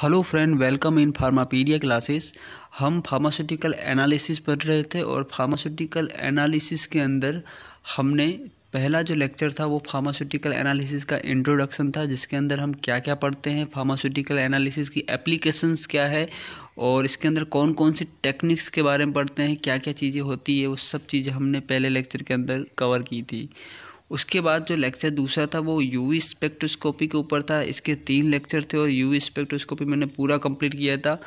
hello friend welcome in Pharmapedia classes हम pharmaceutical analysis पढ़ रहे थे और फार्मास्यूटिकल एनालिसिस के अंदर हमने पहला जो लेक्चर था वो फार्मास्यूटिकल एनालिसिस का इंट्रोडक्शन था जिसके अंदर हम क्या क्या पढ़ते हैं फार्मास्यूटिकल एनालिसिस की एप्लीकेशंस क्या है और इसके अंदर कौन कौन सी टेक्निक्स के बारे में पढ़ते हैं क्या क्या चीज़ें होती है वो सब चीज़ें हमने पहले लेक्चर के अंदर कवर की थी उसके बाद जो लेक्चर दूसरा था वो यूवी स्पेक्ट्रोस्कोपी के ऊपर था इसके तीन लेक्चर थे और यूवी स्पेक्ट्रोस्कोपी मैंने पूरा कंप्लीट किया था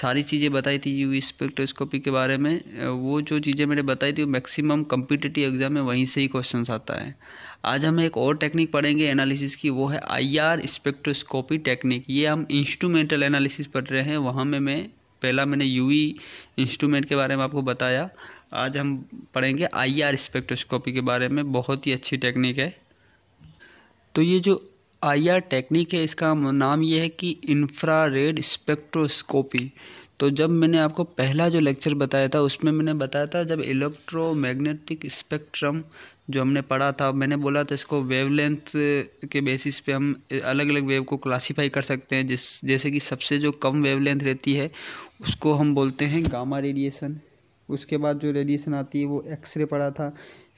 सारी चीज़ें बताई थी यूवी स्पेक्ट्रोस्कोपी के बारे में वो जो चीज़ें मैंने बताई थी वो मैक्सिमम कम्पिटेटिव एग्जाम में वहीं से ही क्वेश्चन आता है आज हम एक और टेक्निक पढ़ेंगे एनालिसिस की वो है आई आर स्पेक्ट्रोस्कोपी टेक्निक ये हम इंस्ट्रूमेंटल एनालिसिस पढ़ रहे हैं वहाँ में मैं पहला मैंने यूवी इंस्ट्रूमेंट के बारे में आपको बताया आज हम पढ़ेंगे आई आर स्पेक्ट्रोस्कोपी के बारे में बहुत ही अच्छी टेक्निक है तो ये जो आई आर टेक्निक है इसका नाम ये है कि इंफ्रा रेड स्पेक्ट्रोस्कोपी तो जब मैंने आपको पहला जो लेक्चर बताया था उसमें मैंने बताया था जब इलेक्ट्रोमैग्नेटिक स्पेक्ट्रम जो हमने पढ़ा था मैंने बोला था इसको वेवलेंथ के बेसिस पे हम अलग अलग वेव को क्लासिफाई कर सकते हैं जिस जैसे कि सबसे जो कम वेवलेंथ रहती है उसको हम बोलते हैं गामा रेडिएशन उसके बाद जो रेडिएशन आती है वो एक्सरे पढ़ा था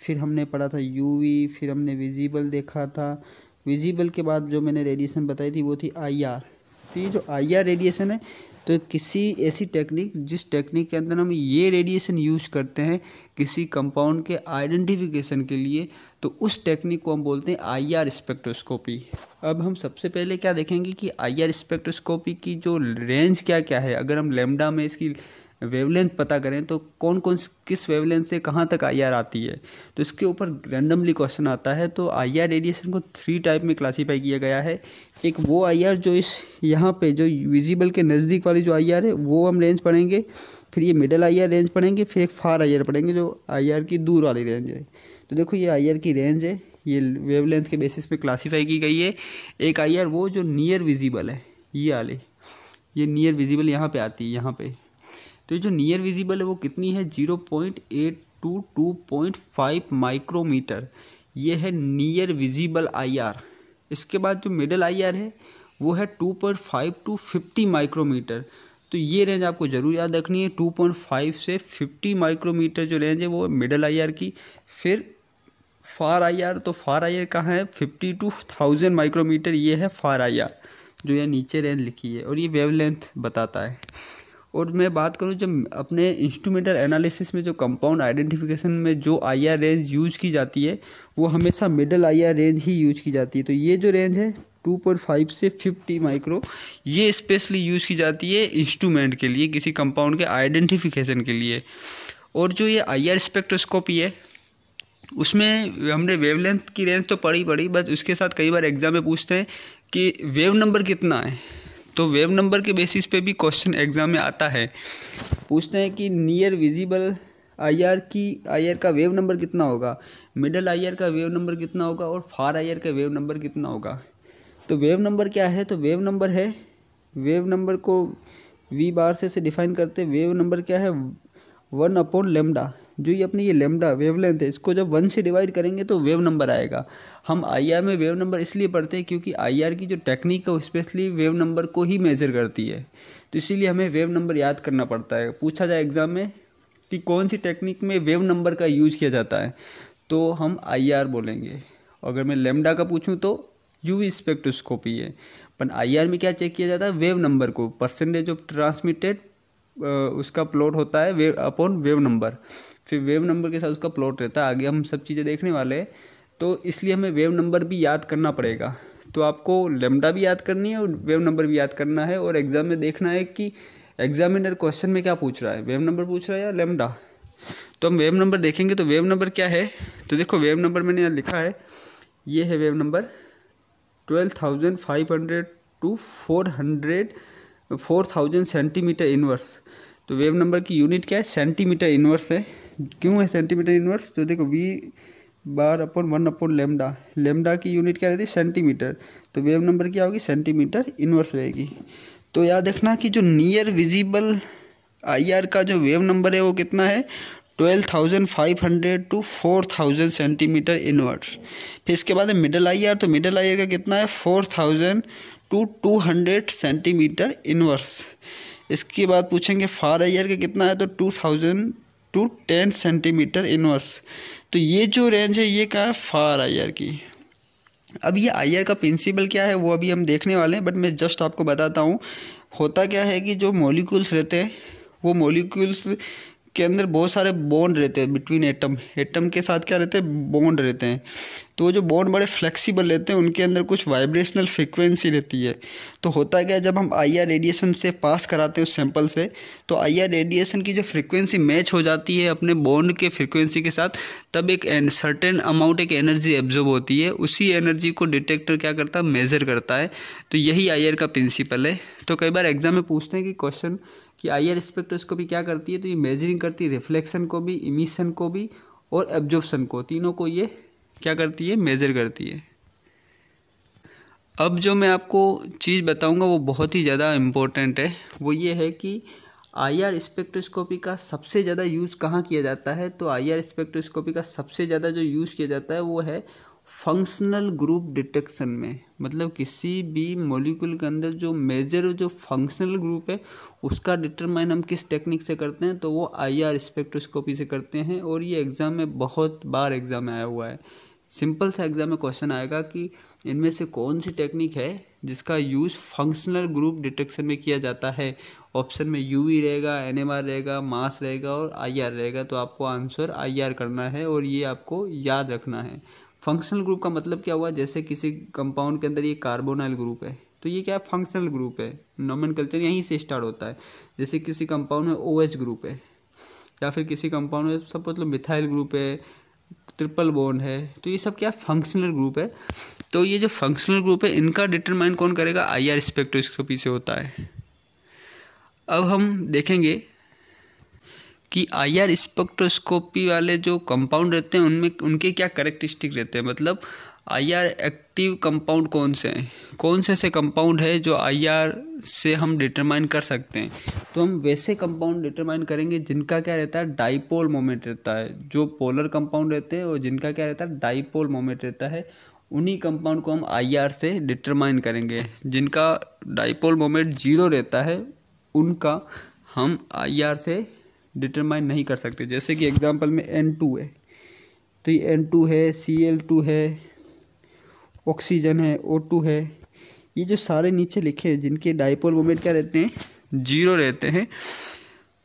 फिर हमने पढ़ा था यूवी फिर हमने विजिबल देखा था विजिबल के बाद जो मैंने रेडिएशन बताई थी वो थी आईआर तो ये जो आईआर रेडिएशन है तो किसी ऐसी टेक्निक जिस टेक्निक के अंदर हम ये रेडिएशन यूज़ करते हैं किसी कंपाउंड के आइडेंटिफिकेशन के लिए तो उस टेक्निक को हम बोलते हैं आई आर स्पेक्ट्रोस्कोपी अब हम सबसे पहले क्या देखेंगे कि आई आर स्पेक्ट्रोस्कोपी की जो रेंज क्या क्या है अगर हम लेमडा में इसकी वेवलेंथ पता करें तो कौन कौन किस वेवलेंथ से कहाँ तक आई आर आती है तो इसके ऊपर रैंडमली क्वेश्चन आता है तो आई आर रेडिएशन को थ्री टाइप में क्लासीफाई किया गया है एक वो आई आर जो इस यहाँ पे जो विजिबल के नज़दीक वाली जो आई आर है वो हम रेंज पढ़ेंगे फिर ये मिडल आई आर रेंज पढ़ेंगे फिर एक फार आई आर पढ़ेंगे जो आई आर की दूर वाली रेंज है तो देखो ये आई आर की रेंज है ये वेवलेंथ के बेसिस पे क्लासीफाई की गई है एक आई आर वो जो नियर विजिबल है ये आले ये नियर विजिबल यहाँ पे आती है यहाँ पे तो ये जो नियर विजिबल है वो कितनी है zero point eight two two point five micrometer ये है नियर विजिबल आईआर इसके बाद जो मिडल आईआर है वो है two point five to fifty micrometer तो ये रेंज आपको ज़रूर याद रखनी है टू पॉइंट फाइव से फिफ्टी माइक्रोमीटर जो रेंज है वो मिडल आईआर की फिर फार आईआर तो फार आईआर कहाँ है फिफ्टी टू थाउजेंड माइक्रोमीटर ये है फार आईआर जो यह नीचे रेंज लिखी है और ये वेवलेंथ बताता है और मैं बात करूँ जब अपने इंस्ट्रूमेंटल एनालिसिस में जो कंपाउंड आइडेंटिफिकेशन में जो आई रेंज यूज़ की जाती है वो हमेशा मिडल आई रेंज ही यूज़ की जाती है तो ये जो रेंज है 2.5 से 50 माइक्रो ये स्पेशली यूज़ की जाती है इंस्ट्रूमेंट के लिए किसी कंपाउंड के आइडेंटिफिकेशन के लिए और जो ये आई आर स्पेक्ट्रोस्कोपी है उसमें हमने वेवलेंथ की रेंज तो पड़ी पड़ी बट उसके साथ कई बार एग्ज़ाम में पूछते हैं कि वेव नंबर कितना है तो वेव नंबर के बेसिस पे भी क्वेश्चन एग्ज़ाम में आता है पूछते हैं कि नियर विजिबल आई आर की आई आर का वेव नंबर कितना होगा मिडल आई आर का वेव नंबर कितना होगा और फार आई आर का वेव नंबर कितना होगा तो वेव नंबर क्या है तो वेव नंबर है वेव नंबर को वी बार से डिफाइन करते वेव नंबर क्या है वन अपॉन लेमडा जो ये अपनी ये लेमडा वेवलेंथ है इसको जब वन से डिवाइड करेंगे तो वेव नंबर आएगा हम आई में वेव नंबर इसलिए पढ़ते हैं क्योंकि आई की जो टेक्निक है वो स्पेशली वेव नंबर को ही मेजर करती है तो इसीलिए हमें वेव नंबर याद करना पड़ता है पूछा जाए एग्ज़ाम में कि कौन सी टेक्निक में वेव नंबर का यूज किया जाता है तो हम आई बोलेंगे अगर मैं लेमडा का पूछूँ तो यू स्पेक्ट्रोस्कोपी है पर आई में क्या चेक किया जाता है वेव नंबर को परसेंटेज ऑफ ट्रांसमिटेड उसका प्लॉट होता है वेव अपॉन वेव नंबर फिर वेव नंबर के साथ उसका प्लॉट रहता है आगे हम सब चीज़ें देखने वाले हैं तो इसलिए हमें वेव नंबर भी याद करना पड़ेगा तो आपको लेमडा भी याद करनी है और वेव नंबर भी याद करना है और एग्ज़ाम में देखना है कि एग्जामिनर क्वेश्चन में क्या पूछ रहा है वेव नंबर पूछ रहा है या लेमडा तो हम वेव नंबर देखेंगे तो वेव नंबर क्या है तो देखो वेव नंबर मैंने यहाँ लिखा है ये है wave number twelve thousand five hundred to four hundred four thousand centimeter inverse तो वेव नंबर की यूनिट क्या है सेंटीमीटर इनवर्स है क्यों है सेंटीमीटर इन्वर्स तो देखो V bar upon one upon lambda lambda की यूनिट क्या रहती है सेंटीमीटर तो वेव नंबर क्या होगी सेंटीमीटर इन्वर्स रहेगी तो याद रखना कि जो नियर विजिबल आईआर का जो वेव नंबर है वो कितना है twelve thousand five hundred to four thousand centimetre inverse फिर इसके बाद मिडल आई आर तो मिडल आई आर का कितना है four thousand to two hundred centimetre inverse इसके बाद पूछेंगे फार आई आर का कितना है तो two thousand to ten centimeter inverse तो ये जो रेंज है ये क्या है फार आयर की अब ये आयर का प्रिंसिपल क्या है वो अभी हम देखने वाले हैं बट मैं जस्ट आपको बताता हूँ होता क्या है कि जो मोलिकुल्स रहते हैं वो मोलिकुल्स के अंदर बहुत सारे बॉन्ड रहते हैं बिटवीन एटम एटम के साथ क्या रहते हैं बॉन्ड रहते हैं तो वो जो बॉन्ड बड़े फ्लेक्सिबल रहते हैं उनके अंदर कुछ वाइब्रेशनल फ्रिक्वेंसी रहती है तो होता क्या है जब हम आई रेडिएशन से पास कराते हैं उस सैंपल से तो आई रेडिएशन की जो फ्रिक्वेंसी मैच हो जाती है अपने बॉन्ड के फ्रिक्वेंसी के साथ तब एक सर्टेन अमाउंट एक एनर्जी एब्जॉर्ब होती है उसी एनर्जी को डिटेक्टर क्या करता है मेज़र करता है तो यही आई का प्रिंसिपल है तो कई बार एग्जाम में पूछते हैं कि क्वेश्चन कि आई आर स्पेक्ट्रोस्कोपी क्या करती है तो ये मेजरिंग करती है रिफ्लेक्शन को भी इमिशन को भी और एब्जॉर्प्शन को तीनों को ये क्या करती है मेजर करती है अब जो मैं आपको चीज़ बताऊंगा वो बहुत ही ज़्यादा इम्पोर्टेंट है वो ये है कि आई आर स्पेक्ट्रोस्कोपी का सबसे ज़्यादा यूज़ कहाँ किया जाता है तो आई आर स्पेक्ट्रोस्कोपी का सबसे ज़्यादा जो यूज़ किया जाता है वो है फंक्शनल ग्रुप डिटेक्शन में मतलब किसी भी मॉलिक्यूल के अंदर जो मेजर जो फंक्शनल ग्रुप है उसका डिटरमाइन हम किस टेक्निक से करते हैं तो वो आई आर स्पेक्ट्रोस्कोपी से करते हैं और ये एग्ज़ाम में बहुत बार एग्ज़ाम में आया हुआ है सिंपल सा एग्ज़ाम में क्वेश्चन आएगा कि इनमें से कौन सी टेक्निक है जिसका यूज़ फंक्शनल ग्रुप डिटेक्शन में किया जाता है ऑप्शन में यू रहेगा एन एम आर रहेगा मास रहेगा और आई आर रहेगा तो आपको आंसर आई आर करना है और ये आपको याद रखना है फंक्शनल ग्रुप का मतलब क्या हुआ जैसे किसी कंपाउंड के अंदर ये कार्बोनाइल ग्रुप है तो ये क्या है फंक्शनल ग्रुप है नॉमन कल्चर यहीं से स्टार्ट होता है जैसे किसी कंपाउंड में ओ एच ग्रुप है या फिर किसी कंपाउंड में सब मतलब मिथाइल ग्रुप है ट्रिपल बॉन्ड है तो ये सब क्या फंक्शनल ग्रुप है तो ये जो फंक्शनल ग्रुप है इनका डिटरमाइन कौन करेगा आई आर स्पेक्ट्रोस्कोपी से होता है अब हम देखेंगे कि आईआर स्पेक्ट्रोस्कोपी वाले जो कंपाउंड रहते हैं उनमें उनके क्या करेक्टरिस्टिक रहते हैं मतलब आईआर एक्टिव कंपाउंड कौन से हैं कौन से ऐसे कंपाउंड है जो आईआर से हम डिटरमाइन कर सकते हैं तो हम वैसे कंपाउंड डिटरमाइन करेंगे जिनका क्या रहता है डाइपोल मोमेंट रहता है जो पोलर कंपाउंड रहते हैं और जिनका क्या रहता है डाइपोल मोमेंट रहता है उन्हीं कंपाउंड को हम आर से डिटरमाइन करेंगे जिनका डाइपोल मोमेंट जीरो रहता है उनका हम आर से डिटरमाइन नहीं कर सकते जैसे कि एग्जाम्पल में एन टू है तो ये एन टू है सी एल टू है ऑक्सीजन है ओ टू है ये जो सारे नीचे लिखे हैं जिनके डाइपोल मोमेंट क्या रहते हैं जीरो रहते हैं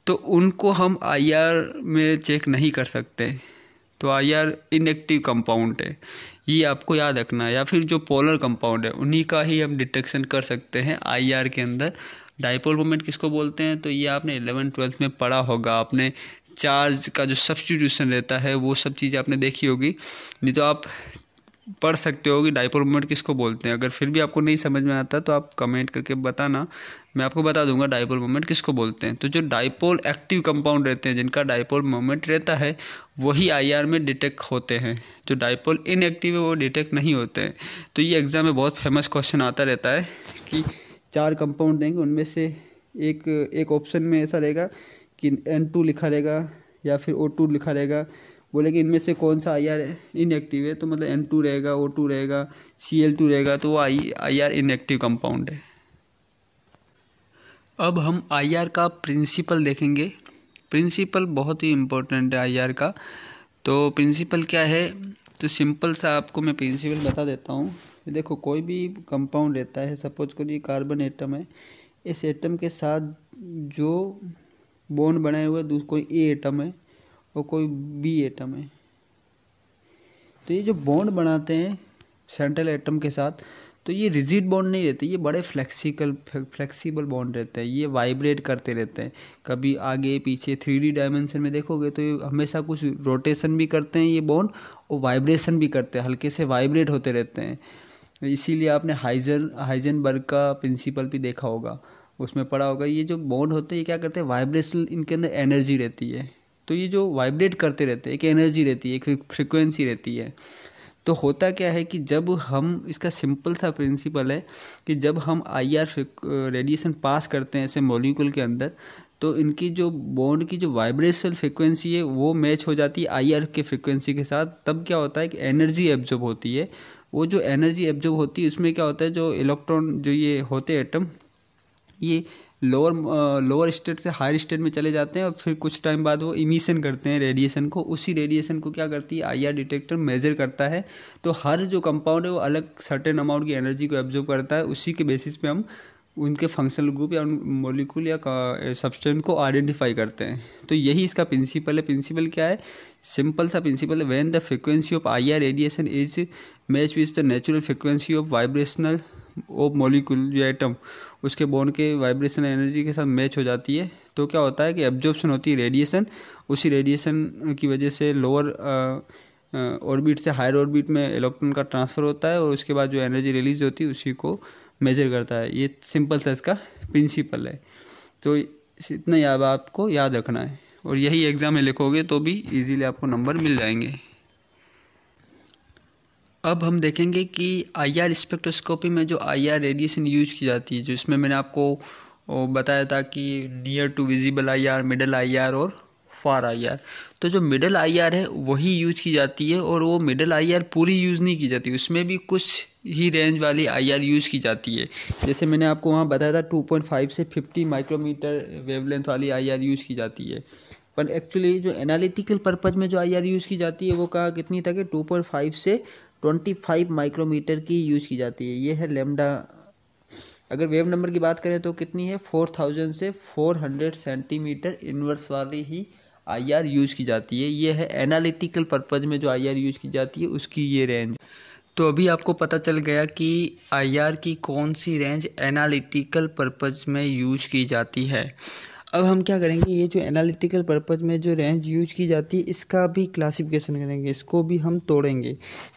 तो उनको हम आई आर में चेक नहीं कर सकते तो आई आर इनएक्टिव कंपाउंड है ये आपको याद रखना है या फिर जो पोलर कंपाउंड है उन्हीं का ही हम डिटेक्शन कर सकते हैं आई आर के अंदर डाइपोल मोमेंट किसको बोलते हैं तो ये आपने एलेवन ट्वेल्थ में पढ़ा होगा आपने चार्ज का जो सब्सटीट्यूशन रहता है वो सब चीज़ें आपने देखी होगी नहीं तो आप पढ़ सकते हो कि डाइपोल मोमेंट किसको बोलते हैं अगर फिर भी आपको नहीं समझ में आता तो आप कमेंट करके बताना मैं आपको बता दूंगा डाइपोल मोमेंट किसको बोलते हैं तो जो डाइपोल एक्टिव कंपाउंड रहते हैं जिनका डाइपोल मोमेंट रहता है वही आईआर में डिटेक्ट होते हैं जो डाइपोल इनएक्टिव है वो डिटेक्ट नहीं होते हैं तो ये एग्ज़ाम में बहुत फेमस क्वेश्चन आता रहता है कि चार कंपाउंड देंगे उनमें से एक एक ऑप्शन में ऐसा रहेगा कि एन टू लिखा रहेगा या फिर ओ टू लिखा रहेगा बोले कि इनमें से कौन सा आई आर इनएक्टिव है तो मतलब एन टू रहेगा ओ टू रहेगा सी एल टू रहेगा तो वो I I R inactive compound है अब हम आई आर का प्रिंसिपल देखेंगे प्रिंसिपल बहुत ही इम्पोर्टेंट है आई आर का तो प्रिंसिपल क्या है तो सिंपल सा आपको मैं प्रिंसिपल बता देता हूँ देखो कोई भी कंपाउंड रहता है सपोज करो ये कार्बन एटम है इस एटम के साथ जो बॉन्ड बनाए हुए कोई ए एटम है और कोई बी एटम है तो ये जो बॉन्ड बनाते हैं सेंट्रल एटम के साथ तो ये रिजिड बॉन्ड नहीं रहते ये बड़े फ्लेक्सिकल फ्लेक्सिबल बॉन्ड रहते हैं ये वाइब्रेट करते रहते हैं कभी आगे पीछे थ्री डी डायमेंशन में देखोगे तो ये हमेशा कुछ रोटेशन भी करते हैं ये बॉन्ड और वाइब्रेशन भी करते हैं हल्के से वाइब्रेट होते रहते हैं तो इसीलिए आपने हाइजन हाइजनबर्ग का प्रिंसिपल भी देखा होगा उसमें पढ़ा होगा ये जो बॉन्ड होते हैं ये क्या करते हैं वाइब्रेशन इनके अंदर एनर्जी रहती है तो ये जो वाइब्रेट करते रहते हैं एक एनर्जी रहती है एक फ्रिक्वेंसी रहती है तो होता क्या है कि जब हम इसका सिंपल सा प्रिंसिपल है कि जब हम आई आर रेडिएशन पास करते हैं ऐसे मॉलिक्यूल के अंदर तो इनकी जो बॉन्ड की जो वाइब्रेशन फ्रिक्वेंसी है वो मैच हो जाती है आई आर के फ्रिक्वेंसी के साथ तब क्या होता है कि एनर्जी एब्जॉर्ब होती है वो जो एनर्जी एब्जॉर्ब होती है उसमें क्या होता है जो इलेक्ट्रॉन जो ये होते हैं एटम ये लोअर लोअर स्टेट से हायर स्टेट में चले जाते हैं और फिर कुछ टाइम बाद वो इमिशन करते हैं रेडिएशन को उसी रेडिएशन को क्या करती है आईआर डिटेक्टर मेजर करता है तो हर जो कंपाउंड है वो अलग सर्टेन अमाउंट की एनर्जी को एब्जॉर्ब करता है उसी के बेसिस पे हम उनके फंक्शनल ग्रुप या उन मोलिकुल या सब्सटेंट को आइडेंटिफाई करते हैं तो यही इसका प्रिंसिपल है प्रिंसिपल क्या है सिंपल सा प्रिंसिपल है when the frequency of I radiation is match with the natural frequency of vibrational of molecule या एटम उसके बोन के वाइब्रेशन एनर्जी के साथ मैच हो जाती है तो क्या होता है कि एब्जॉर्प्शन होती है रेडिएशन उसी रेडिएशन की वजह से लोअर ऑर्बिट से हायर ऑर्बिट में इलेक्ट्रॉन का ट्रांसफ़र होता है और उसके बाद जो एनर्जी रिलीज होती है उसी को मेजर करता है ये सिंपल सा इसका प्रिंसिपल है तो इतना याद आपको याद रखना है और यही एग्ज़ाम में लिखोगे तो भी इजीली आपको नंबर मिल जाएंगे अब हम देखेंगे कि आईआर स्पेक्ट्रोस्कोपी में जो आईआर रेडिएशन यूज की जाती है जो इसमें मैंने आपको बताया था कि near to visible IR middle IR और फार आईआर तो जो मिडल आईआर है वही यूज की जाती है और वो मिडल आईआर पूरी यूज़ नहीं की जाती उसमें भी कुछ ही रेंज वाली आईआर यूज़ की जाती है जैसे मैंने आपको वहाँ बताया था 2.5 से 50 माइक्रोमीटर वेवलेंथ वाली आईआर यूज़ की जाती है पर एक्चुअली जो एनालिटिकल पर्पज़ में जो आईआर यूज़ की जाती है वो कहा कितनी था कि टू से ट्वेंटी माइक्रोमीटर की यूज़ की जाती है ये है लेमडा अगर वेव नंबर की बात करें तो कितनी है four thousand to four hundred centimeter inverse वाली ही आई आर यूज़ की जाती है ये है एनालिटिकल पर्पज़ में जो आई आर यूज़ की जाती है उसकी ये रेंज तो अभी आपको पता चल गया कि आई की कौन सी रेंज एनालिटिकल पर्पज़ में यूज की जाती है अब हम क्या करेंगे ये जो एनालिटिकल पर्पज़ में जो रेंज यूज की जाती है इसका भी क्लासिफिकेशन करेंगे इसको भी हम तोड़ेंगे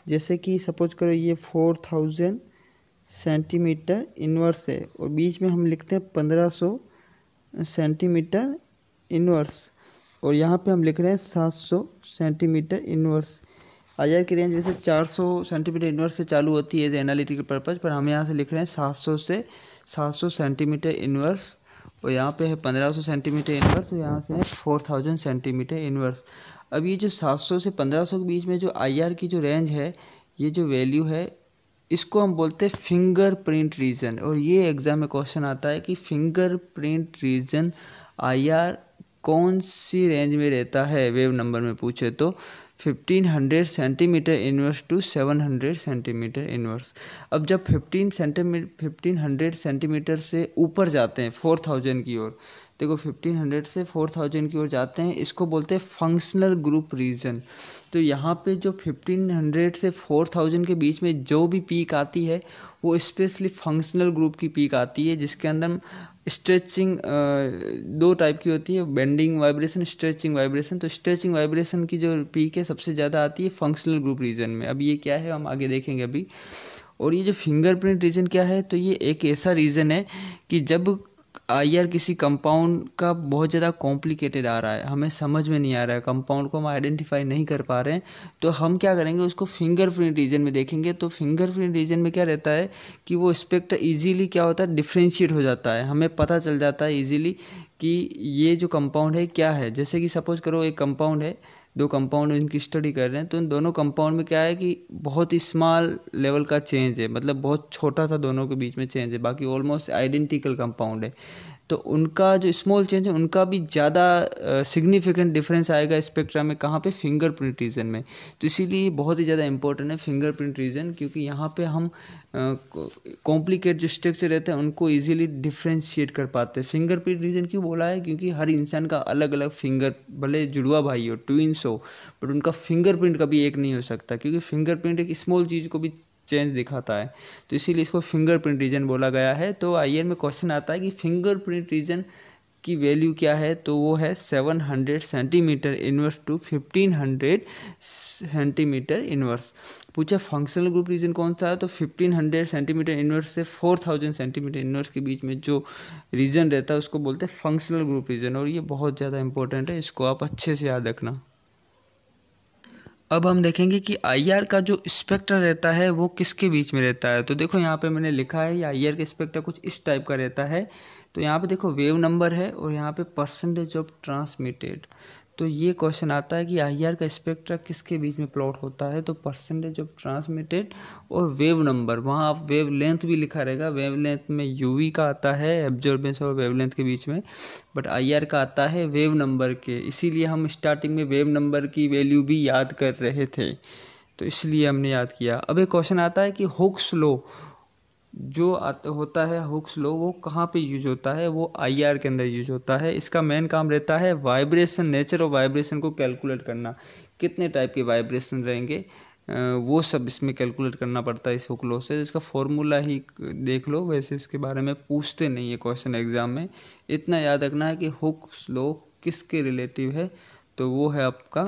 जैसे कि सपोज करो ये फोर थाउजेंड सेंटीमीटर इनवर्स है और बीच में हम लिखते हैं पंद्रह सौ सेंटीमीटर इनवर्स और यहाँ पे हम लिख रहे हैं सात सौ सेंटीमीटर इनवर्स हजार की रेंज वैसे 400 सेंटीमीटर इनवर्स से चालू होती है एनालिटिकल पर्पज़ पर हम यहाँ से लिख रहे हैं 700 से 700 सेंटीमीटर इनवर्स और यहाँ पे है 1500 सेंटीमीटर इनवर्स और यहाँ से है थाउजेंड सेंटीमीटर इनवर्स अब ये जो 700 से 1500 के बीच में जो आईआर की जो रेंज है ये जो वैल्यू है इसको हम बोलते हैं फिंगर प्रिंट रीजन और ये एग्ज़ाम में क्वेश्चन आता है कि फिंगर प्रिंट रीजन आर कौन सी रेंज में रहता है वेव नंबर में पूछे तो 1500 centimeter inverse to 700 centimeter inverse अब जब 15 सेंटीमीटर 1500 सेंटीमीटर से ऊपर जाते हैं 4000 की ओर देखो 1500 से 4000 की ओर जाते हैं इसको बोलते हैं फंक्शनल ग्रुप रीजन तो यहाँ पे जो 1500 से 4000 के बीच में जो भी पीक आती है वो स्पेशली फंक्शनल ग्रुप की पीक आती है जिसके अंदर स्ट्रेचिंग दो टाइप की होती है बेंडिंग वाइब्रेशन स्ट्रेचिंग वाइब्रेशन तो स्ट्रेचिंग वाइब्रेशन की जो पीक है सबसे ज़्यादा आती है फंक्शनल ग्रुप रीजन में अब ये क्या है हम आगे देखेंगे अभी और ये जो फिंगरप्रिंट रीजन क्या है तो ये एक ऐसा रीजन है कि जब आयर किसी कंपाउंड का बहुत ज़्यादा कॉम्प्लिकेटेड आ रहा है हमें समझ में नहीं आ रहा है कंपाउंड को हम आइडेंटिफाई नहीं कर पा रहे हैं तो हम क्या करेंगे उसको फिंगरप्रिंट रीजन में देखेंगे तो फिंगरप्रिंट रीजन में क्या रहता है कि वो स्पेक्टर ईजीली क्या होता है डिफ्रेंशिएट हो जाता है हमें पता चल जाता है ईजीली कि ये जो कंपाउंड है क्या है जैसे कि सपोज करो एक कंपाउंड है दो कंपाउंड इनकी स्टडी कर रहे हैं तो इन दोनों कंपाउंड में क्या है कि बहुत ही स्मॉल लेवल का चेंज है मतलब बहुत छोटा सा दोनों के बीच में चेंज है बाकी ऑलमोस्ट आइडेंटिकल कंपाउंड है तो उनका जो स्मॉल चेंज है उनका भी ज़्यादा सिग्निफिकेंट डिफरेंस आएगा स्पेक्ट्रा में कहाँ पे फिंगरप्रिंट रीजन में तो इसीलिए बहुत ही ज़्यादा इंपॉर्टेंट है फिंगरप्रिंट रीजन क्योंकि यहाँ पे हम कॉम्प्लिकेट जो स्ट्रक्चर रहते हैं उनको इजीली डिफ्रेंशिएट कर पाते हैं फिंगरप्रिंट रीजन क्यों बोला है क्योंकि हर इंसान का अलग अलग फिंगर भले जुड़वा भाई हो ट्विंस हो बट उनका फिंगरप्रिंट कभी एक नहीं हो सकता क्योंकि फिंगरप्रिंट एक स्मॉल चीज़ को भी चेंज दिखाता है तो इसीलिए इसको फिंगरप्रिंट रीजन बोला गया है तो आई में क्वेश्चन आता है कि फिंगरप्रिंट रीजन की वैल्यू क्या है तो वो है 700 centimeter inverse to 1500 centimeter inverse पूछा फंक्शनल ग्रुप रीजन कौन सा है तो 1500 सेंटीमीटर इन्वर्स से 4000 सेंटीमीटर इन्वर्स के बीच में जो रीजन रहता है उसको बोलते हैं फंक्शनल ग्रुप रीजन और ये बहुत ज़्यादा इंपॉर्टेंट है इसको आप अच्छे से याद रखना अब हम देखेंगे कि आई का जो स्पेक्टर रहता है वो किसके बीच में रहता है तो देखो यहाँ पे मैंने लिखा है आई आर का स्पेक्टर कुछ इस टाइप का रहता है तो यहाँ पे देखो वेव नंबर है और यहाँ पे परसेंटेज ऑफ ट्रांसमिटेड तो ये क्वेश्चन आता है कि आई का स्पेक्ट्रा किसके बीच में प्लॉट होता है तो परसेंटेज ऑफ ट्रांसमिटेड और वेव नंबर वहाँ आप वेव लेंथ भी लिखा रहेगा वेव लेंथ में यू का आता है एब्जॉर्बेंस और वेव लेंथ के बीच में बट आई का आता है वेव नंबर के इसीलिए हम स्टार्टिंग में वेव नंबर की वैल्यू भी याद कर रहे थे तो इसलिए हमने याद किया अब एक क्वेश्चन आता है कि हुक्स लो जो आता होता है हुक्स लो वो कहाँ पे यूज होता है वो आईआर के अंदर यूज होता है इसका मेन काम रहता है वाइब्रेशन नेचर ऑफ वाइब्रेशन को कैलकुलेट करना कितने टाइप के वाइब्रेशन रहेंगे वो सब इसमें कैलकुलेट करना पड़ता है इस हुक लो से इसका फॉर्मूला ही देख लो वैसे इसके बारे में पूछते नहीं है क्वेश्चन एग्जाम में इतना याद रखना है कि हुक लो किसके रिलेटिव है तो वो है आपका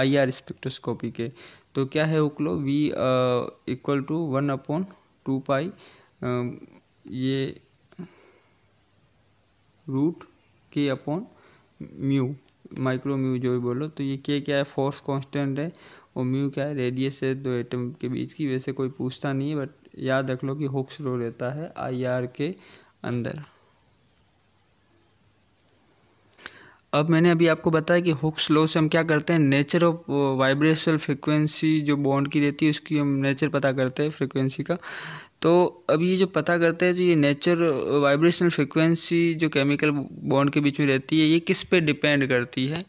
आई आर स्पेक्ट्रोस्कोपी के तो क्या है Hooke law V equal to one upon two pi ये रूट के अपॉन म्यू माइक्रो म्यू जो भी बोलो तो ये के क्या है फोर्स कांस्टेंट है और म्यू क्या है रेडियस है दो एटम के बीच की वैसे कोई पूछता नहीं है बट याद रख लो कि होक्स रो रहता है आई आर के अंदर अब मैंने अभी आपको बताया कि हुक्स लॉ से हम क्या करते हैं नेचर ऑफ वाइब्रेशनल फ्रिक्वेंसी जो बॉन्ड की रहती है उसकी हम नेचर पता करते हैं फ्रिक्वेंसी का तो अब ये जो पता करते हैं जो ये नेचर वाइब्रेशनल फ्रिक्वेंसी जो केमिकल बॉन्ड के बीच में रहती है ये किस पे डिपेंड करती है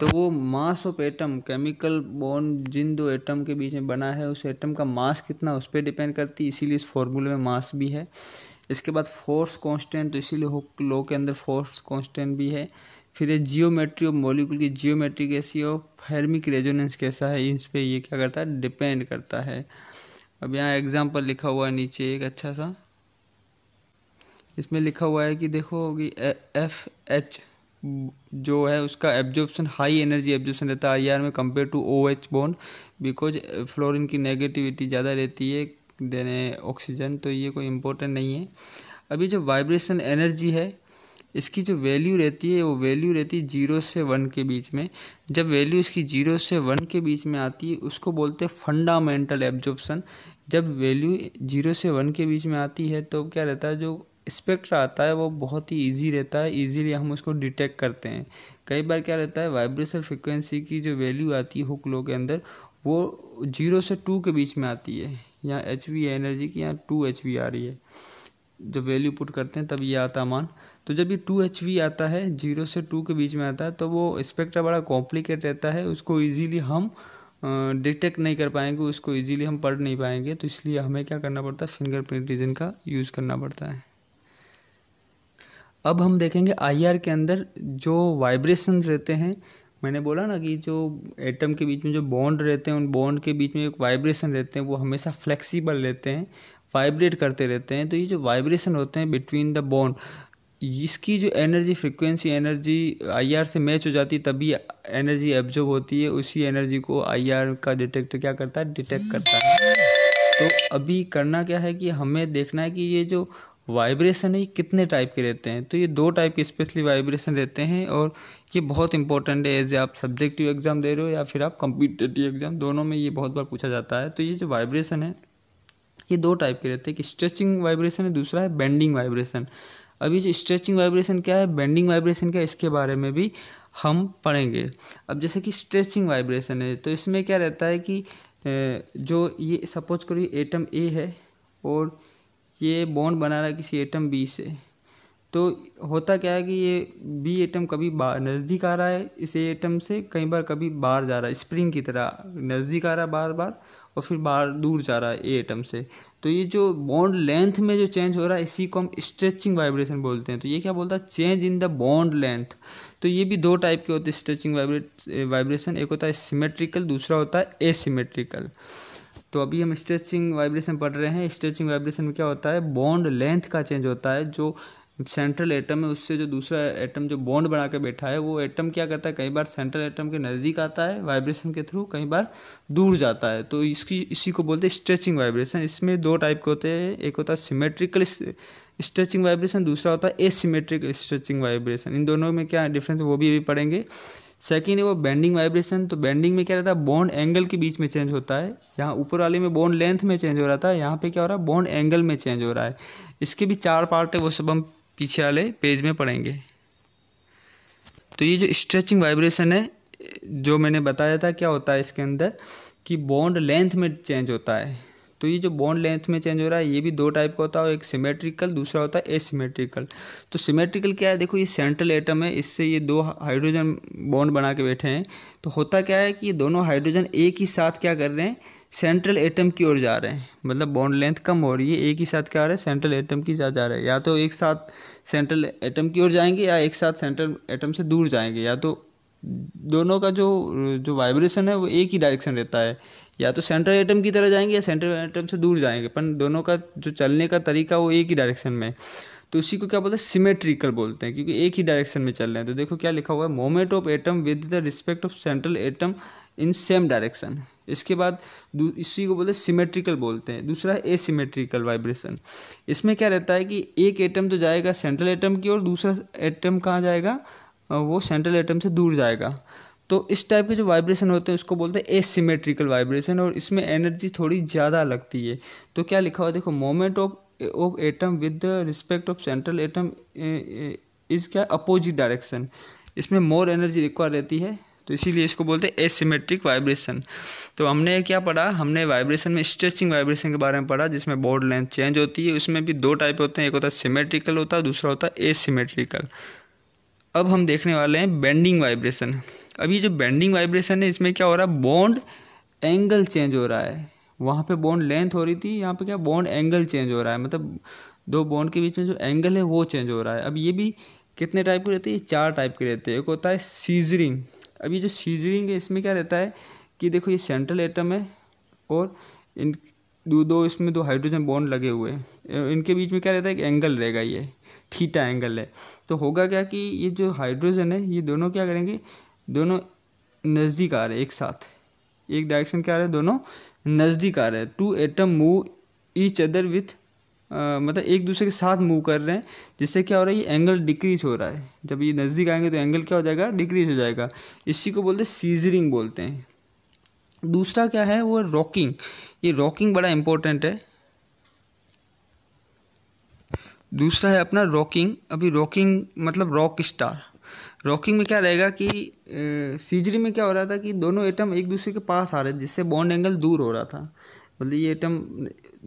तो वो mass of atom chemical bond जिन दो एटम के बीच में बना है उस एटम का मास कितना उस पर डिपेंड करती है इसीलिए इस फॉर्मूले में मास भी है इसके बाद फोर्स कांस्टेंट तो इसीलिए लॉ के अंदर फोर्स कांस्टेंट भी है फिर ये जियोमेट्री ऑफ मॉलिक्यूल की जियोमेट्री कैसी और फेरमिक रेजोनेंस कैसा है इस पर ये क्या करता है डिपेंड करता है अब यहाँ एग्जाम्पल लिखा हुआ है नीचे एक अच्छा सा इसमें लिखा हुआ है कि देखो कि एफ एच जो है उसका एब्जॉर्प्शन हाई एनर्जी एब्जॉर्प्शन रहता है आई आर में compare to O H bond because fluorine की नेगेटिविटी ज़्यादा रहती है देने ऑक्सीजन तो ये कोई इम्पोर्टेंट नहीं है अभी जो वाइब्रेशन एनर्जी है इसकी जो वैल्यू रहती है वो वैल्यू रहती है जीरो से वन के बीच में जब वैल्यू इसकी जीरो से वन के बीच में आती है उसको बोलते हैं फंडामेंटल एब्जॉर्प्शन जब वैल्यू जीरो से वन के बीच में आती है तो क्या रहता है जो स्पेक्ट्रा आता है वो बहुत ही इजी रहता है इजीली हम उसको डिटेक्ट करते हैं कई बार क्या रहता है वाइब्रेशन फ्रिक्वेंसी की जो वैल्यू आती है हुक लो के अंदर वो जीरो से टू के बीच में आती है यहाँ एच एनर्जी की यहाँ टू एच आ रही है जब वैल्यू पुट करते हैं तब ये आता मान तो जब ये टू एच वी आता है जीरो से टू के बीच में आता है तो वो स्पेक्ट्रा बड़ा कॉम्प्लिकेट रहता है उसको ईजीली हम डिटेक्ट नहीं कर पाएंगे उसको ईजीली हम पढ़ नहीं पाएंगे तो इसलिए हमें क्या करना पड़ता है फिंगरप्रिंट रीजन का यूज़ करना पड़ता है अब हम देखेंगे आई के अंदर जो वाइब्रेशन रहते हैं मैंने बोला ना कि जो एटम के बीच में जो बॉन्ड रहते हैं उन बॉन्ड के बीच में एक वाइब्रेशन रहते हैं वो हमेशा फ्लेक्सिबल रहते हैं वाइब्रेट करते रहते हैं तो ये जो वाइब्रेशन होते हैं बिटवीन द बोन इसकी जो एनर्जी फ्रिक्वेंसी एनर्जी आईआर से मैच हो जाती है तभी एनर्जी एब्जॉर्ब होती है उसी एनर्जी को आईआर का डिटेक्टर क्या करता है डिटेक्ट करता है तो अभी करना क्या है कि हमें देखना है कि ये जो वाइब्रेशन है ये कितने टाइप के रहते हैं तो ये दो टाइप के स्पेशली वाइब्रेशन रहते हैं और ये बहुत इंपॉर्टेंट है एज आप सब्जेक्टिव एग्ज़ाम दे रहे हो या फिर आप कम्पिटेटिव एग्ज़ाम दोनों में ये बहुत बार पूछा जाता है तो ये जो वाइब्रेशन है ये दो टाइप के रहते हैं कि स्ट्रेचिंग वाइब्रेशन है दूसरा है बेंडिंग वाइब्रेशन अभी जो स्ट्रेचिंग वाइब्रेशन क्या है बेंडिंग वाइब्रेशन क्या है इसके बारे में भी हम पढ़ेंगे अब जैसे कि स्ट्रेचिंग वाइब्रेशन है तो इसमें क्या रहता है कि जो ये सपोज करो ये एटम ए है और ये बॉन्ड बना रहा है किसी एटम बी से तो होता क्या है कि ये बी एटम कभी नज़दीक आ रहा है इस एटम से कई बार कभी बाहर जा रहा है स्प्रिंग की तरह नज़दीक आ रहा है बार बार और फिर बाहर दूर जा रहा है ए एटम से तो ये जो बॉन्ड लेंथ में जो चेंज हो रहा है इसी को हम स्ट्रेचिंग वाइब्रेशन बोलते हैं तो ये क्या बोलता है change in the bond length तो ये भी दो टाइप के होते हैं स्ट्रेचिंग वाइब्रेट वाइब्रेशन एक होता है सिमेट्रिकल दूसरा होता है एसिमेट्रिकल तो अभी हम स्ट्रेचिंग वाइब्रेशन पढ़ रहे हैं स्ट्रेचिंग वाइब्रेशन में क्या होता है बॉन्ड लेंथ का चेंज होता है जो सेंट्रल एटम है उससे जो दूसरा एटम जो बॉन्ड बना के बैठा है वो एटम क्या करता है कई बार सेंट्रल एटम के नज़दीक आता है वाइब्रेशन के थ्रू कई बार दूर जाता है तो इसकी इसी को बोलते हैं स्ट्रेचिंग वाइब्रेशन इसमें दो टाइप के होते हैं एक होता है सिमेट्रिकल स्ट्रेचिंग वाइब्रेशन दूसरा होता है एसीमेट्रिक स्ट्रेचिंग वाइब्रेशन इन दोनों में क्या डिफरेंस वो भी अभी पढ़ेंगे सेकेंड है वो बेंडिंग वाइब्रेशन तो बेंडिंग में क्या रहता है बॉन्ड एंगल के बीच में चेंज होता है यहाँ ऊपर वाले में बॉन्ड लेंथ में चेंज हो रहा था यहाँ पे क्या हो रहा है बॉन्ड एंगल में चेंज हो रहा है इसके भी चार पार्ट है वो सब हम पीछे वाले पेज में पढ़ेंगे तो ये जो स्ट्रेचिंग वाइब्रेशन है जो मैंने बताया था क्या होता है इसके अंदर कि बॉन्ड लेंथ में चेंज होता है तो ये जो बॉन्ड लेंथ में चेंज हो रहा है ये भी दो टाइप का होता है एक सिमेट्रिकल दूसरा होता है एसिमेट्रिकल तो सिमेट्रिकल क्या है देखो ये सेंट्रल एटम है इससे ये दो हाइड्रोजन बॉन्ड बना के बैठे हैं तो होता क्या है कि ये दोनों हाइड्रोजन एक ही साथ क्या कर रहे हैं सेंट्रल एटम की ओर जा रहे हैं मतलब बॉन्ड लेंथ कम हो रही है एक ही साथ क्या आ रहा है सेंट्रल एटम की जा जा रहा है या तो एक साथ सेंट्रल एटम की ओर जाएंगे या एक साथ सेंट्रल एटम से दूर जाएंगे या तो दोनों का जो जो वाइब्रेशन है वो एक ही डायरेक्शन रहता है या तो सेंट्रल एटम की तरह जाएंगे या सेंट्रल एटम से दूर जाएंगे पर दोनों का जो चलने का तरीका वो एक ही डायरेक्शन में है तो उसी को क्या बोलते हैं सिमेट्रिकल बोलते हैं क्योंकि एक ही डायरेक्शन में चल रहे हैं तो देखो क्या लिखा हुआ है moment of atom with the respect of central atom in same direction इसके बाद इसी को बोलते सिमेट्रिकल बोलते हैं दूसरा है एसिमेट्रिकल वाइब्रेशन इसमें क्या रहता है कि एक एटम तो जाएगा सेंट्रल एटम की और दूसरा एटम कहाँ जाएगा वो सेंट्रल एटम से दूर जाएगा तो इस टाइप के जो वाइब्रेशन होते हैं उसको बोलते हैं एसिमेट्रिकल वाइब्रेशन और इसमें एनर्जी थोड़ी ज़्यादा लगती है तो क्या लिखा हुआ देखो moment of of atom with respect of central atom is क्या अपोजिट डायरेक्शन इसमें मोर एनर्जी रिक्वायर रहती है तो इसीलिए इसको बोलते हैं एसिमेट्रिक वाइब्रेशन तो हमने क्या पढ़ा हमने वाइब्रेशन में स्ट्रेचिंग वाइब्रेशन के बारे में पढ़ा जिसमें बॉड लेंथ चेंज होती है उसमें भी दो टाइप होते हैं एक होता है सिमेट्रिकल होता है दूसरा होता है एसिमेट्रिकल अब हम देखने वाले हैं बेंडिंग वाइब्रेशन अब ये जो बेंडिंग वाइब्रेशन है इसमें क्या हो रहा है बॉन्ड एंगल चेंज हो रहा है वहाँ पे बॉन्ड लेंथ हो रही थी यहाँ पे क्या बॉन्ड एंगल चेंज हो रहा है मतलब दो बॉन्ड के बीच में जो एंगल है वो चेंज हो रहा है अब ये भी कितने टाइप के रहते हैं चार टाइप के रहते हैं एक होता है सीजरिंग अब ये जो सीजरिंग है इसमें क्या रहता है कि देखो ये सेंट्रल एटम है और इन दो दो इसमें दो हाइड्रोजन बॉन्ड लगे हुए हैं इनके बीच में क्या रहता है एक एंगल रहेगा ये थीटा एंगल है तो होगा क्या कि ये जो हाइड्रोजन है ये दोनों क्या करेंगे दोनों नज़दीक आ रहे हैं एक साथ एक डायरेक्शन क्या आ रहा है दोनों नज़दीक आ रहे हैं two atom move each other with मतलब एक दूसरे के साथ मूव कर रहे हैं जिससे क्या हो रहा है ये एंगल डिक्रीज हो रहा है जब ये नज़दीक आएंगे तो एंगल क्या हो जाएगा डिक्रीज हो जाएगा इसी को बोलते हैं सीजरिंग बोलते हैं दूसरा क्या है वो रॉकिंग ये रॉकिंग बड़ा इम्पोर्टेंट है दूसरा है अपना रॉकिंग अभी रॉकिंग मतलब रॉक स्टार रॉकिंग में क्या रहेगा कि सीजरी में क्या हो रहा था कि दोनों एटम एक दूसरे के पास आ रहे थे जिससे बॉन्ड एंगल दूर हो रहा था मतलब ये आइटम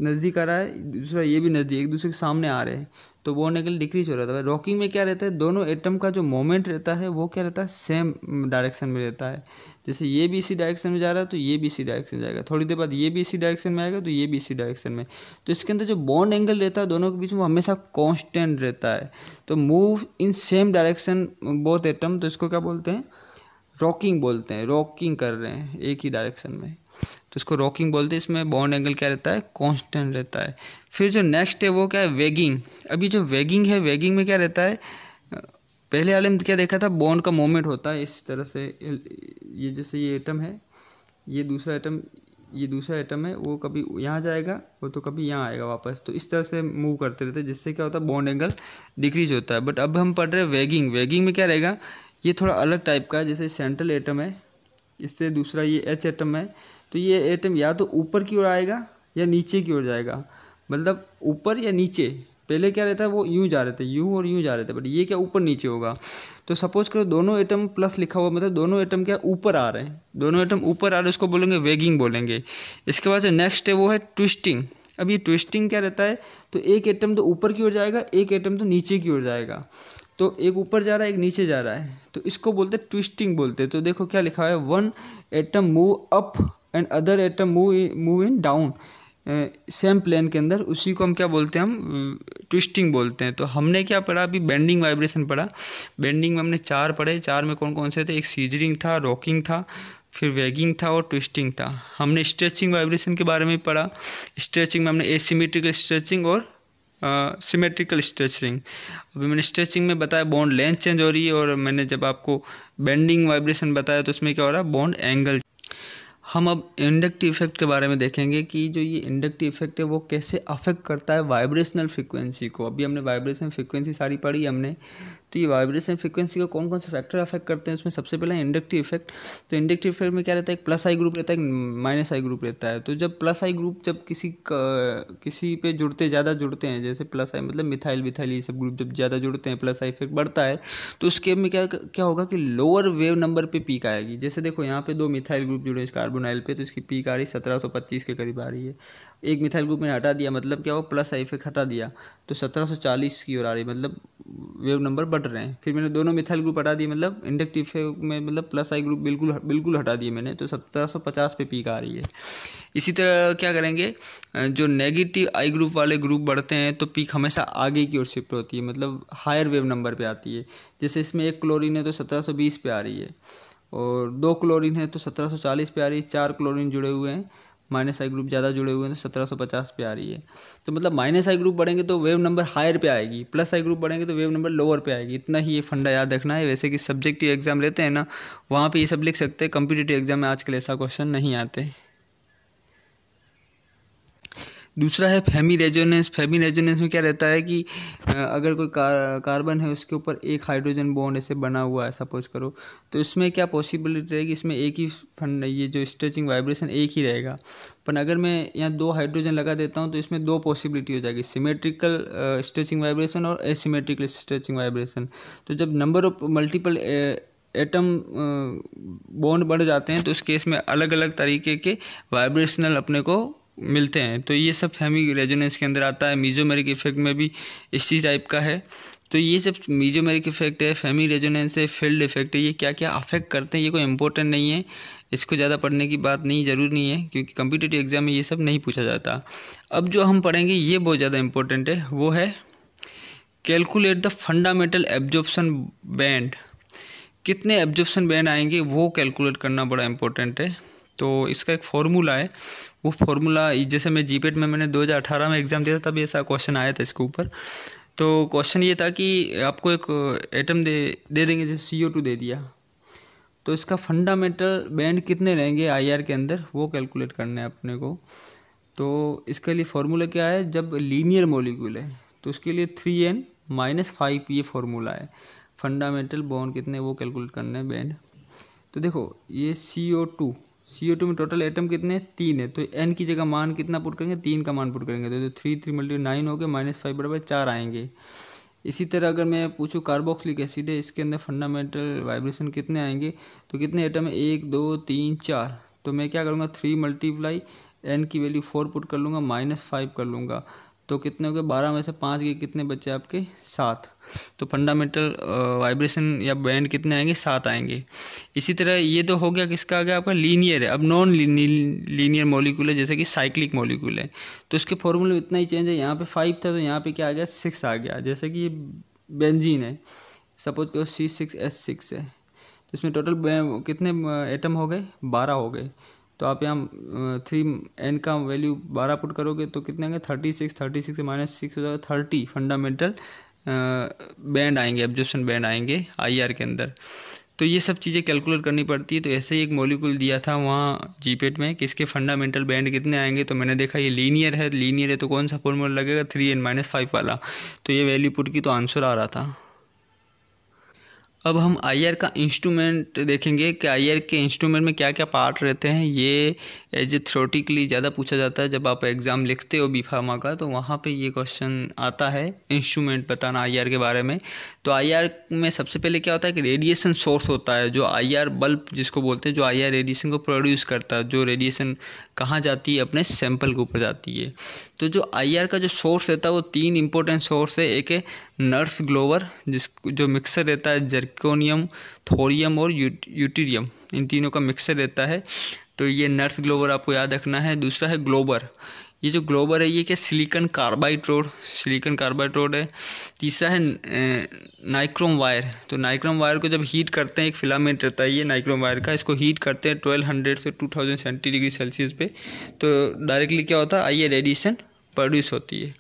नज़दीक आ रहा है दूसरा ये भी नज़दीक एक दूसरे के सामने आ रहे हैं तो वो होने के लिए डिक्रीज हो रहा था रॉकिंग में क्या रहता है दोनों एटम का जो मोमेंट रहता है वो क्या रहता है सेम डायरेक्शन में रहता है जैसे ये भी इसी डायरेक्शन में जा रहा है तो ये भी इसी डायरेक्शन में जाएगा थोड़ी देर बाद ये भी इसी डायरेक्शन में आएगा तो ये भी इसी डायरेक्शन में तो इसके अंदर जो बॉन्ड एंगल रहता है दोनों के बीच में हमेशा कॉन्स्टेंट रहता है तो move in same direction both atom तो इसको क्या बोलते हैं रॉकिंग बोलते हैं रॉकिंग कर रहे हैं एक ही डायरेक्शन में तो इसको रॉकिंग बोलते हैं इसमें बॉन्ड एंगल क्या रहता है कांस्टेंट रहता है फिर जो नेक्स्ट है वो क्या है वेगिंग अभी जो वेगिंग है वेगिंग में क्या रहता है पहले वाले में क्या देखा था बॉन्ड का मोमेंट होता है इस तरह से ये जैसे ये एटम है ये दूसरा एटम ये दूसरा आइटम है वो कभी यहाँ जाएगा वो तो कभी यहाँ आएगा वापस तो इस तरह से मूव करते रहते हैं जिससे क्या होता है बॉन्ड एंगल डिक्रीज होता है बट अब हम पढ़ रहे हैं वेगिंग वेगिंग में क्या रहेगा ये थोड़ा अलग टाइप का है जैसे सेंट्रल एटम है इससे दूसरा ये एच एटम है तो ये एटम या तो ऊपर की ओर आएगा या नीचे की ओर जाएगा मतलब ऊपर या नीचे पहले क्या रहता है वो यूँ जा रहे थे यूँ और यूँ जा रहे थे बट ये क्या ऊपर नीचे होगा तो सपोज करो दोनों एटम प्लस लिखा हुआ मतलब दोनों एटम क्या ऊपर आ रहे हैं दोनों एटम ऊपर आ रहे हैं उसको बोलेंगे वेगिंग बोलेंगे इसके बाद जो नेक्स्ट है वो है ट्विस्टिंग अब ये ट्विस्टिंग क्या रहता है तो एक एटम तो ऊपर की ओर जाएगा एक एटम तो नीचे की ओर जाएगा तो एक ऊपर जा रहा है एक नीचे जा रहा है तो इसको बोलते हैं ट्विस्टिंग बोलते हैं तो देखो क्या लिखा है one atom move up and other atom move move in down same plane के अंदर उसी को हम क्या बोलते हैं हम ट्विस्टिंग बोलते हैं तो हमने क्या पढ़ा अभी बेंडिंग वाइब्रेशन पढ़ा बेंडिंग में हमने चार पढ़े चार में कौन कौन से थे एक सीजरिंग था रॉकिंग था फिर वैगिंग था और ट्विस्टिंग था हमने स्ट्रेचिंग वाइब्रेशन के बारे में पढ़ा स्ट्रेचिंग में हमने एसीमेट्रिकल स्ट्रेचिंग और सिमेट्रिकल स्ट्रेचरिंग अभी मैंने स्ट्रेचिंग में बताया बॉन्ड लेंथ चेंज हो रही है और मैंने जब आपको बेंडिंग वाइब्रेशन बताया तो उसमें क्या हो रहा है बॉन्ड एंगल हम अब इंडक्टिव इफेक्ट के बारे में देखेंगे कि जो ये इंडक्टिव इफेक्ट है वो कैसे अफेक्ट करता है वाइब्रेशनल फ्रिक्वेंसी को अभी हमने वाइब्रेशन फ्रिक्वेंसी सारी पढ़ी हमने तो ये वाइब्रेशन फ्रिक्वेंसी का कौन कौन से फैक्टर अफेक्ट करते हैं उसमें सबसे पहले इंडक्टिव इफेक्ट तो इंडक्टिव इफेक्ट में क्या रहता है एक प्लस आई ग्रुप रहता है एक माइनस आई ग्रुप रहता है तो जब प्लस आई ग्रुप जब किसी किसी पे जुड़ते ज़्यादा जुड़ते हैं जैसे प्लस आई मतलब मिथाइल विथाइल ये सब ग्रुप जब ज़्यादा जुड़ते हैं प्लस आई इफेक्ट बढ़ता है तो उसके में क्या क्या होगा कि लोअर वेव नंबर पर पीक आएगी जैसे देखो यहाँ पे दो मिथाइल ग्रुप जुड़े इस कार्बोनाइल पर तो इसकी पीक आ रही सत्रह सौ पच्चीस के करीब आ रही है एक मिथाइल ग्रुप मैंने हटा दिया मतलब क्या वो प्लस आई इफेक्ट हटा दिया तो सत्रह सौ चालीस की ओर आ रही मतलब वेव नंबर बढ़ हट रहे हैं फिर मैंने दोनों मिथाइल ग्रुप हटा दिए मतलब इंडक्टिव में मतलब प्लस आई ग्रुप बिल्कुल बिल्कुल हटा दिए मैंने तो सत्रह सौ पचास पे पीक आ रही है इसी तरह क्या करेंगे जो नेगेटिव आई ग्रुप वाले ग्रुप बढ़ते हैं तो पीक हमेशा आगे की ओर शिफ्ट होती है मतलब हायर वेव नंबर पर आती है जैसे इसमें एक क्लोरिन है तो सत्रह सौ बीस पे आ रही है और दो क्लोरिन है तो सत्रह सौ चालीस पे आ रही है चार क्लोरिन जुड़े हुए हैं माइनस आई ग्रुप ज़्यादा जुड़े हुए हैं तो सत्रह सौ पचास पे आ रही है तो मतलब माइनस आई ग्रुप बढ़ेंगे तो वेव नंबर हायर पे आएगी प्लस आई ग्रुप बढ़ेंगे तो वेव नंबर लोअर पे आएगी इतना ही ये फंडा याद रखना है वैसे कि सब्जेक्टिव एग्जाम लेते हैं ना वहाँ पर ये सब लिख सकते हैं कम्पिटेटिव एग्जाम में आजकल ऐसा क्वेश्चन नहीं आते दूसरा है फेमी रेजोनेंस फेमी रेजोनेंस में क्या रहता है कि अगर कोई कार, कार्बन है उसके ऊपर एक हाइड्रोजन बॉन्ड ऐसे बना हुआ है सपोज करो तो इसमें क्या पॉसिबिलिटी रहेगी इसमें एक ही फंड ये जो स्ट्रेचिंग वाइब्रेशन एक ही रहेगा पर अगर मैं यहाँ दो हाइड्रोजन लगा देता हूँ तो इसमें दो पॉसिबिलिटी हो जाएगी सिमेट्रिकल स्ट्रेचिंग वाइब्रेशन और एसीमेट्रिकल स्ट्रेचिंग वाइब्रेशन तो जब number of multiple atom bond बढ़ जाते हैं तो उस केस में अलग अलग तरीके के वाइब्रेशनल अपने को मिलते हैं तो ये सब फैमिली रेजोनेंस के अंदर आता है मीजोमेरिक इफेक्ट में भी इस चीज़ टाइप का है तो ये सब मीजोमेरिक इफेक्ट है फेमी रेजोनेंस है फील्ड इफेक्ट है ये क्या क्या अफेक्ट करते हैं ये कोई इंपॉर्टेंट नहीं है इसको ज़्यादा पढ़ने की बात नहीं ज़रूर नहीं है क्योंकि कम्पिटेटिव एग्जाम में ये सब नहीं पूछा जाता अब जो हम पढ़ेंगे ये बहुत ज़्यादा इंपॉर्टेंट है वो है calculate the fundamental absorption band कितने एब्जॉर्प्शन बैंड आएंगे वो कैलकुलेट करना बड़ा इंपॉर्टेंट है तो इसका एक फार्मूला है वो फार्मूला जैसे मैं जीपेट e में मैंने 2018 में एग्ज़ाम दिया था तभी ऐसा क्वेश्चन आया था इसके ऊपर तो क्वेश्चन ये था कि आपको एक एटम दे दे देंगे जैसे सी ओ टू दे दिया तो इसका फंडामेंटल बैंड कितने रहेंगे आई आर के अंदर वो कैलकुलेट करना है अपने को तो इसके लिए फार्मूला क्या है जब लीनियर मोलिकूल है तो उसके लिए थ्री एन माइनस फाइव ये फार्मूला है फंडामेंटल बॉन्ड कितने वो कैलकुलेट करने हैं बैंड तो देखो ये C O two C two में टोटल एटम कितने तीन है तो एन की जगह मान कितना पुट करेंगे तीन का मान पुट करेंगे तो थ्री थ्री मल्टी नाइन हो गए माइनस फाइव बराबर चार आएंगे इसी तरह अगर मैं पूछूँ कार्बोक्सिलिक एसिड है इसके अंदर फंडामेंटल वाइब्रेशन कितने आएंगे तो कितने एटम है एक दो तीन चार तो मैं क्या करूँगा थ्री मल्टीप्लाई एन की वैल्यू फोर पुट कर लूँगा माइनस फाइव कर लूँगा तो कितने हो गए बारह में से पाँच के कितने बच्चे आपके सात तो फंडामेंटल वाइब्रेशन या बैंड कितने आएंगे सात आएंगे इसी तरह ये तो हो गया किसका आ गया आपका लीनियर है अब नॉन लीनियर मॉलिक्यूल है जैसे कि साइक्लिक मॉलिक्यूल है तो इसके फॉर्मूले में इतना ही चेंज है यहाँ पे फाइव था तो यहाँ पे क्या आ गया सिक्स आ गया जैसे कि ये बेंजीन है सपोज करो सी सिक्स एस सिक्स है तो इसमें टोटल कितने एटम हो गए बारह हो गए तो आप यहाँ थ्री एन का वैल्यू बारह पुट करोगे तो कितने आएंगे thirty six thirty six minus six हो जाएगा थर्टी फंडामेंटल बैंड आएंगे एब्जॉर्प्शन बैंड आएंगे आई आर के अंदर तो ये सब चीज़ें कैलकुलेट करनी पड़ती है तो ऐसे ही एक मॉलिक्यूल दिया था वहाँ जीपेट e में कि इसके फंडामेंटल बैंड कितने आएंगे तो मैंने देखा ये लीनियर है लीनियर है तो कौन सा फॉर्मूला लगेगा थ्री एन माइनस फाइव वाला तो ये वैल्यू पुट की तो आंसर आ रहा था अब हम आई का इंस्ट्रूमेंट देखेंगे कि आई के इंस्ट्रूमेंट में क्या क्या पार्ट रहते हैं ये एज ए थ्रोटिकली ज़्यादा पूछा जाता है जब आप एग्ज़ाम लिखते हो बी फार्मा का तो वहाँ पे ये क्वेश्चन आता है इंस्ट्रूमेंट बताना आई के बारे में तो आई में सबसे पहले क्या होता है कि रेडिएशन सोर्स होता है जो आई बल्ब जिसको बोलते हैं जो आई रेडिएशन को प्रोड्यूस करता है जो रेडिएशन कहाँ जाती है अपने सैम्पल के ऊपर जाती है तो जो आई का जो सोर्स रहता है वो तीन इंपॉर्टेंट सोर्स है एक है नर्स ग्लोवर जिस जो मिक्सर रहता है जर zirconium, थोरियम और यूटीरियम इन तीनों का मिक्सर रहता है तो ये नर्स ग्लोबर आपको याद रखना है दूसरा है ग्लोबर ये जो ग्लोबर है ये क्या silicon carbide rod silicon carbide rod है तीसरा है नाइक्रोम वायर तो नाइक्रोम वायर को जब हीट करते हैं एक फिलामेंट रहता है ये नाइक्रोम वायर का इसको हीट करते हैं ट्वेल्व हंड्रेड से टू थाउजेंड डिग्री सेल्सियस पे तो डायरेक्टली क्या होता है आइए रेडिएशन प्रोड्यूस होती है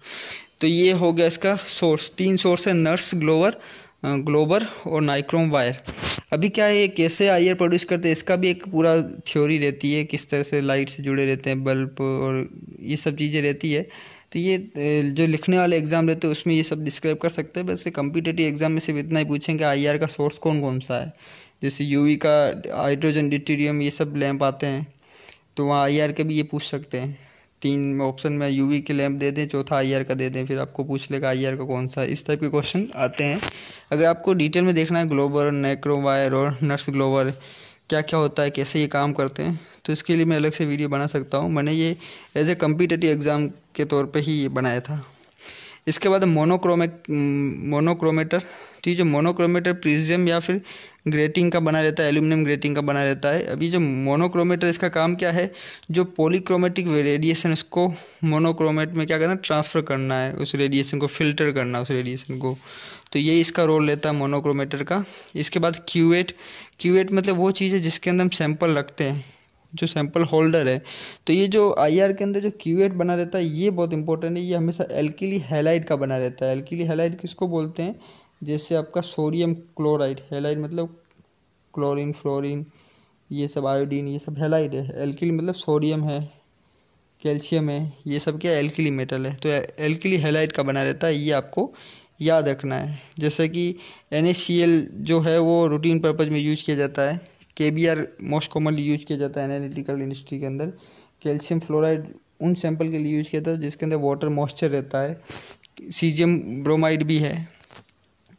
तो ये हो गया इसका सोर्स तीन सोर्स है नर्स ग्लोवर ग्लोबर और नाइक्रोम वायर अभी क्या है ये कैसे आयर प्रोड्यूस करते हैं इसका भी एक पूरा थ्योरी रहती है किस तरह से लाइट से जुड़े रहते हैं बल्ब और ये सब चीज़ें रहती है तो ये जो लिखने वाले एग्ज़ाम रहते हैं उसमें ये सब डिस्क्राइब कर सकते हैं वैसे कम्पिटेटिव एग्ज़ाम में सिर्फ इतना ही पूछें कि आई का सोर्स कौन कौन सा है जैसे यू का हाइड्रोजन डिटीरियम ये सब लैम्प आते हैं तो वहाँ आई के भी ये पूछ सकते हैं तीन ऑप्शन में यूवी के लैंप दे दें चौथा आईआर का दे दें फिर आपको पूछ लेगा आईआर का कौन सा इस टाइप के क्वेश्चन आते हैं अगर आपको डिटेल में देखना है ग्लोबर नेक्रोवायर और नर्स ग्लोबर क्या क्या होता है कैसे ये काम करते हैं तो इसके लिए मैं अलग से वीडियो बना सकता हूँ मैंने ये एज ए कम्पिटेटिव एग्ज़ाम के तौर पर ही बनाया था इसके बाद मोनोक्रोमिक मोनोक्रोमेटर तो ये जो मोनोक्रोमेटर प्रिजियम या फिर ग्रेटिंग का बना रहता है एल्यूमिनियम ग्रेटिंग का बना रहता है अभी जो मोनोक्रोमेटर इसका काम क्या है जो पॉलीक्रोमेटिक रेडिएशन उसको मोनोक्रोमेट में क्या करना ट्रांसफ़र करना है उस रेडिएशन को फिल्टर करना उस रेडिएशन को तो ये इसका रोल रहता है मोनोक्रोमेटर का इसके बाद क्यूएट क्यूएट मतलब वो चीज़ है जिसके अंदर हम सैंपल रखते हैं जो सैंपल होल्डर है तो ये जो आई आर के अंदर जो क्यूएट बना रहता है ये बहुत इंपॉर्टेंट है ये हमेशा एल्किली हेलाइड का बना रहता है एल्किली हेलाइड किसको बोलते हैं जिससे आपका सोडियम क्लोराइड हेलाइड मतलब क्लोरीन फ्लोरीन ये सब आयोडीन ये सब हेलाइड है एल्किली मतलब सोडियम है कैल्शियम है ये सब क्या एल्किली मेटल है तो एल्किली हेलाइड का बना रहता है ये आपको याद रखना है जैसे कि एन जो है वो रूटीन पर्पज़ में यूज किया जाता है K B R most commonly use किया जाता है एनालिटिकल इंडस्ट्री के अंदर कैल्शियम फ्लोराइड उन सैंपल के लिए यूज किया जाता है जिसके अंदर वाटर मॉइस्चर रहता है सीजियम ब्रोमाइड भी है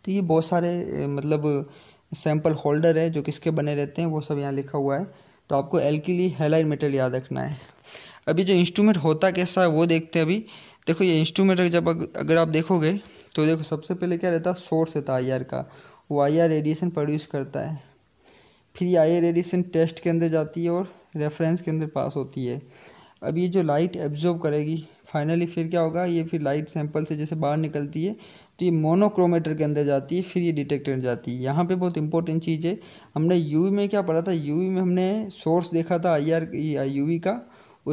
तो ये बहुत सारे मतलब सैंपल होल्डर है जो किसके बने रहते हैं वो सब यहाँ लिखा हुआ है तो आपको एल के लिए हेलाइन मेटल याद रखना है अभी जो इंस्ट्रूमेंट होता कैसा है वो देखते हैं अभी देखो ये इंस्ट्रूमेंट जब अगर आप देखोगे तो देखो सबसे पहले क्या रहता है सोर्स रहता है आई का वो आई रेडिएशन प्रोड्यूस करता है फिर ये आई रेडिएशन टेस्ट के अंदर जाती है और रेफरेंस के अंदर पास होती है अब ये जो लाइट एब्जॉर्ब करेगी फाइनली फिर क्या होगा ये फिर लाइट सैंपल से जैसे बाहर निकलती है तो ये मोनोक्रोमेटर के अंदर जाती है फिर ये डिटेक्टर में जाती है यहाँ पे बहुत इंपॉर्टेंट चीज़ है हमने यूवी में क्या पढ़ा था यूवी में हमने सोर्स देखा था आई आर यूवी का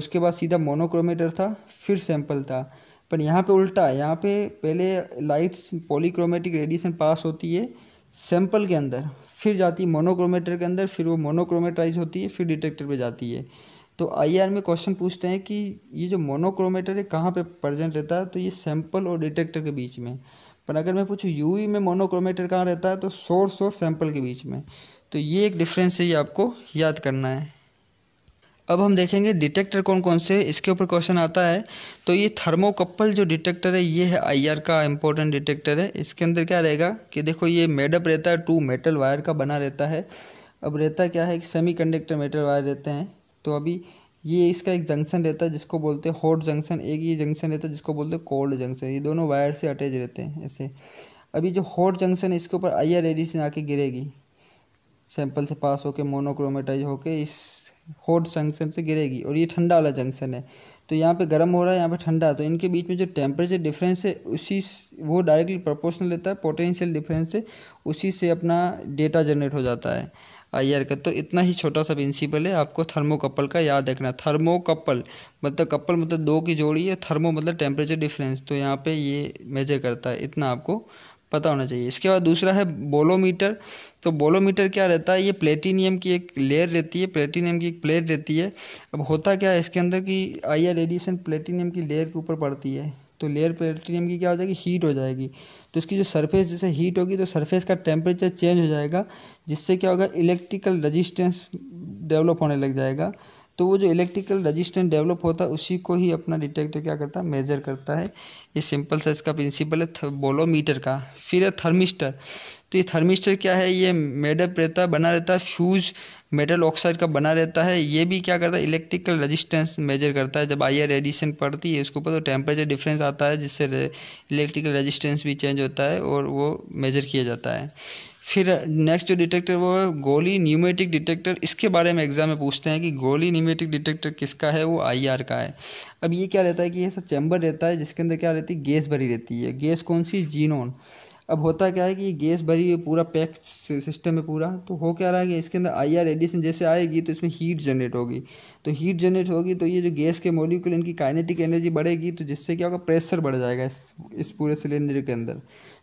उसके बाद सीधा मोनोक्रोमेटर था फिर सैंपल था पर यहाँ पे उल्टा है यहाँ पे पहले लाइट पॉलीक्रोमेटिक रेडिएशन पास होती है सैंपल के अंदर फिर जाती है मोनोक्रोमेटर के अंदर फिर वो मोनोक्रोमेटराइज होती है फिर डिटेक्टर पे जाती है तो आईआर में क्वेश्चन पूछते हैं कि ये जो मोनोक्रोमेटर है कहाँ पे प्रेजेंट रहता है तो ये सैंपल और डिटेक्टर के बीच में पर अगर मैं पूछूँ यू e में मोनोक्रोमेटर कहाँ रहता है तो सोर्स और सैंपल के बीच में तो ये एक डिफरेंस है ये आपको याद करना है अब हम देखेंगे डिटेक्टर कौन कौन से इसके ऊपर क्वेश्चन आता है तो ये थर्मोकपल जो डिटेक्टर है ये है आईआर का इंपॉर्टेंट डिटेक्टर है इसके अंदर क्या रहेगा कि देखो ये मेडअप रहता है टू मेटल वायर का बना रहता है अब रहता क्या है कि सेमी मेटल वायर रहते हैं तो अभी ये इसका एक जंक्शन रहता है जिसको बोलते हैं हॉट जंक्शन एक ये जंक्शन रहता है जिसको बोलते हैं कोल्ड जंक्शन ये दोनों वायर से अटैच रहते हैं ऐसे अभी जो हॉट जंक्शन है इसके ऊपर आई आर रेडिएशन आके गिरेगी सैंपल से पास होके मोनोक्रोमेटाइज होके इस हॉट जंक्शन से गिरेगी और ये ठंडा वाला जंक्शन है तो यहाँ पे गर्म हो रहा है यहाँ पे ठंडा तो इनके बीच में जो टेम्परेचर डिफरेंस है उसी वो डायरेक्टली प्रोपोर्शनल रहता है पोटेंशियल डिफरेंस से उसी से अपना डेटा जनरेट हो जाता है आईआर का तो इतना ही छोटा सा प्रिंसिपल है आपको थर्मोकपल का याद रखना थर्मोकपल मतलब कपल मतलब दो की जोड़ी है थर्मो मतलब टेम्परेचर डिफरेंस तो यहाँ पे ये मेजर करता है इतना आपको पता होना चाहिए इसके बाद दूसरा है बोलोमीटर तो बोलोमीटर क्या रहता है ये प्लेटिनियम की एक लेयर रहती है प्लेटिनियम की एक प्लेट रहती है अब होता क्या है इसके अंदर की आई रेडिएशन प्लेटिनियम की लेयर के ऊपर पड़ती है तो लेयर प्लेटिनियम की क्या हो जाएगी हीट हो जाएगी तो इसकी जो सरफेस जैसे हीट होगी तो सरफेस का टेम्परेचर चेंज हो जाएगा जिससे क्या होगा इलेक्ट्रिकल रजिस्टेंस डेवलप होने लग जाएगा तो वो जो इलेक्ट्रिकल रजिस्टेंस डेवलप होता है उसी को ही अपना डिटेक्टर क्या करता है मेजर करता है ये सिंपल सा इसका प्रिंसिपल है बोलोमीटर का फिर है थर्मिस्टर तो ये थर्मिस्टर क्या है ये मेडअप रहता है बना रहता है फ्यूज मेटल ऑक्साइड का बना रहता है ये भी क्या करता है इलेक्ट्रिकल रेजिस्टेंस मेजर करता है जब आर रेडिएशन पड़ती है उसके ऊपर तो टेम्परेचर डिफरेंस आता है जिससे इलेक्ट्रिकल रेजिस्टेंस भी चेंज होता है और वो मेजर किया जाता है फिर नेक्स्ट जो डिटेक्टर वो है गोली न्यूमेटिक डिटेक्टर इसके बारे में एग्जाम में पूछते हैं कि गोली न्यूमेटिक डिटेक्टर किसका है वो आईआर का है अब ये क्या रहता है कि ऐसा चैम्बर रहता है जिसके अंदर क्या रहती है गैस भरी रहती है गैस कौन सी जीनोन अब होता क्या है कि ये गैस भरी है पूरा पैक सिस्टम है पूरा तो हो क्या रहा है कि इसके अंदर आई आर रेडिएशन जैसे आएगी तो इसमें हीट जनरेट होगी तो हीट जनरेट होगी तो ये जो गैस के मॉलिक्यूल इनकी काइनेटिक एनर्जी बढ़ेगी तो जिससे क्या होगा प्रेशर बढ़ जाएगा इस इस पूरे सिलेंडर के अंदर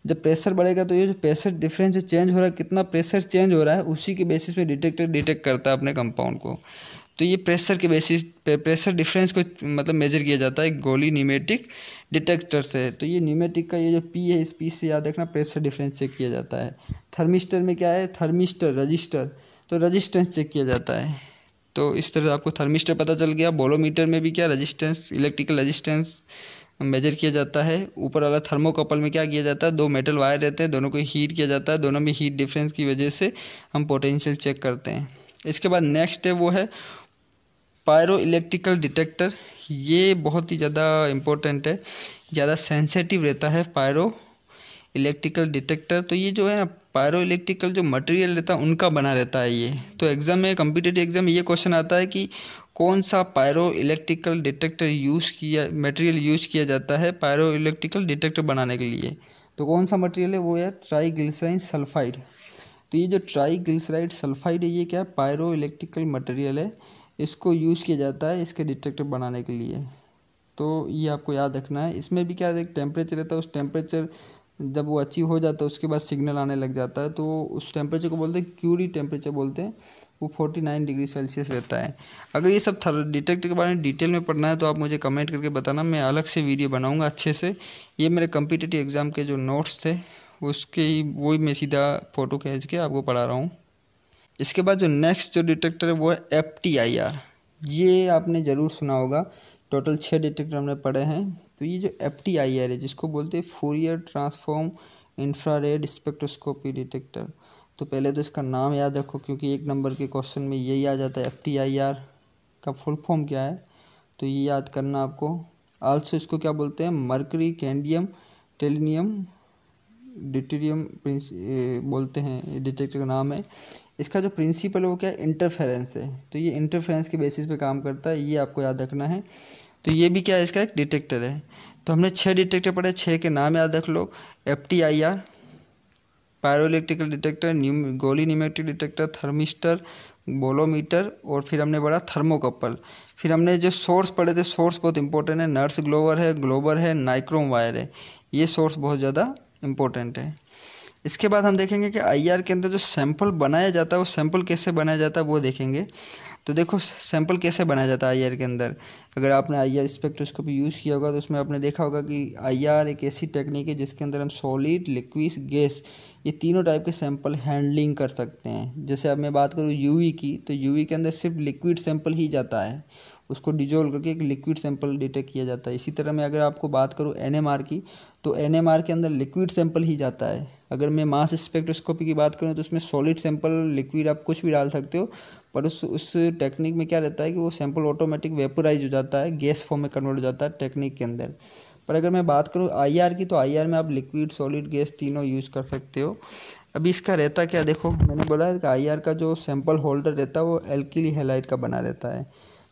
जब प्रेशर बढ़ेगा तो ये जो प्रेशर डिफरेंस जो चेंज हो रहा है कितना प्रेशर चेंज हो रहा है उसी के बेसिस पे डिटेक्टर डिटेक्ट करता है अपने कंपाउंड को तो ये प्रेशर के बेसिस पे प्रेशर डिफरेंस को मतलब मेजर किया जाता है गोली न्यूमेटिक डिटेक्टर से तो ये न्यूमेटिक का ये जो पी है इस पी से याद रखना प्रेशर डिफरेंस चेक किया जाता है थर्मिस्टर में क्या है थर्मिस्टर रजिस्टर तो रजिस्टेंस चेक किया जाता है तो इस तरह आपको थर्मिस्टर पता चल गया बोलोमीटर में भी क्या रजिस्टेंस इलेक्ट्रिकल रजिस्टेंस मेजर किया जाता है ऊपर वाला थर्मोकपल में क्या किया जाता है दो मेटल वायर रहते हैं दोनों को हीट किया जाता है दोनों में हीट डिफरेंस की वजह से हम पोटेंशियल चेक करते हैं इसके बाद नेक्स्ट है वो है पायरो इलेक्ट्रिकल डिटेक्टर ये बहुत ही ज़्यादा इम्पोर्टेंट है ज़्यादा सेंसेटिव रहता है पायरो इलेक्ट्रिकल डिटेक्टर तो ये जो है ना पायरो इलेक्ट्रिकल जो मटेरियल रहता है उनका बना रहता है ये तो एग्ज़ाम में कम्पिटेटिव एग्ज़ाम में ये क्वेश्चन आता है कि कौन सा पायरो इलेक्ट्रिकल डिटेक्टर यूज़ किया मटेरियल यूज़ किया जाता है पायरो इलेक्ट्रिकल डिटेक्टर बनाने के लिए तो कौन सा मटेरियल है वो है ट्राईग्लिसराइन सल्फाइड तो ये जो ट्राईग्लिसराइड सल्फाइड है ये क्या है पायरो इलेक्ट्रिकल मटेरियल है इसको यूज़ किया जाता है इसके डिटेक्टर बनाने के लिए तो ये आपको याद रखना है इसमें भी क्या एक टेम्परेचर रहता है उस टेम्परेचर जब वो अचीव हो जाता है उसके बाद सिग्नल आने लग जाता है तो उस टेम्परेचर को बोलते हैं क्यूरी टेम्परेचर बोलते हैं वो फोर्टी नाइन डिग्री सेल्सियस रहता है अगर ये सब थर डिटेक्टर के बारे में डिटेल में पढ़ना है तो आप मुझे कमेंट करके बताना मैं अलग से वीडियो बनाऊंगा अच्छे से ये मेरे कम्पिटेटिव एग्ज़ाम के जो नोट्स थे उसके ही वही मैं सीधा फ़ोटो खींच के आपको पढ़ा रहा हूँ इसके बाद जो नेक्स्ट जो डिटेक्टर है वो है एफ टी आई आर ये आपने ज़रूर सुना होगा टोटल छः डिटेक्टर हमने पढ़े हैं तो ये जो एफ टी आई आर है जिसको बोलते हैं Fourier transform infra red spectroscopy detector तो पहले तो इसका नाम याद रखो क्योंकि एक नंबर के क्वेश्चन में यही आ जाता है एफ टी आई आर का फुल फॉर्म क्या है तो ये याद करना आपको आल्सो इसको क्या बोलते हैं मर्करी कैंडियम टेलिनियम डिटेरियम बोलते हैं डिटेक्टर का नाम है इसका जो प्रिंसिपल है वो क्या है इंटरफेरेंस है तो ये इंटरफेरेंस के बेसिस पे काम करता है ये आपको याद रखना है तो ये भी क्या है इसका एक डिटेक्टर है तो हमने छः डिटेक्टर पढ़े छः के नाम याद रख लो F T I R pyroelectrical detector न्यू Golay pneumatic detector thermistor bolometer और फिर हमने पढ़ा थर्मोकपल फिर हमने जो सोर्स पढ़े थे सोर्स बहुत इंपॉर्टेंट है नर्स ग्लोवर है ग्लोबर है नाइक्रोम वायर है ये सोर्स बहुत ज़्यादा इंपॉर्टेंट है इसके बाद हम देखेंगे कि आई के अंदर जो सैंपल बनाया जाता है वो सैंपल कैसे बनाया जाता है वो देखेंगे तो देखो सैंपल कैसे बनाया जाता है आई के अंदर अगर आपने आई उसको स्पेक्ट्रोस्कोपी यूज़ किया होगा तो उसमें आपने देखा होगा कि आई एक ऐसी टेक्निक है जिसके अंदर हम सॉलिड लिक्विड गैस ये तीनों टाइप के सैंपल हैंडलिंग कर सकते हैं जैसे अब मैं बात करूँ यू की तो यू के अंदर सिर्फ लिक्विड सैंपल ही जाता है उसको डिजोल्व करके एक लिक्विड सैंपल डिटेक्ट किया जाता है इसी तरह मैं अगर आपको बात करूँ एन की तो एन के अंदर लिक्विड सैंपल ही जाता है अगर मैं मास स्पेक्ट्रोस्कोपी की बात करूँ तो उसमें सॉलिड सैंपल लिक्विड आप कुछ भी डाल सकते हो पर उस उस टेक्निक में क्या रहता है कि वो सैंपल ऑटोमेटिक वेपोराइज हो जाता है गैस फॉर्म में कन्वर्ट हो जाता है टेक्निक के अंदर पर अगर मैं बात करूँ आईआर की तो आईआर में आप लिक्विड सॉलिड गैस तीनों यूज़ कर सकते हो अभी इसका रहता क्या देखो मैंने बोला है कि आईआर का जो सैंपल होल्डर रहता है वो एल्किली हेलाइट का बना रहता है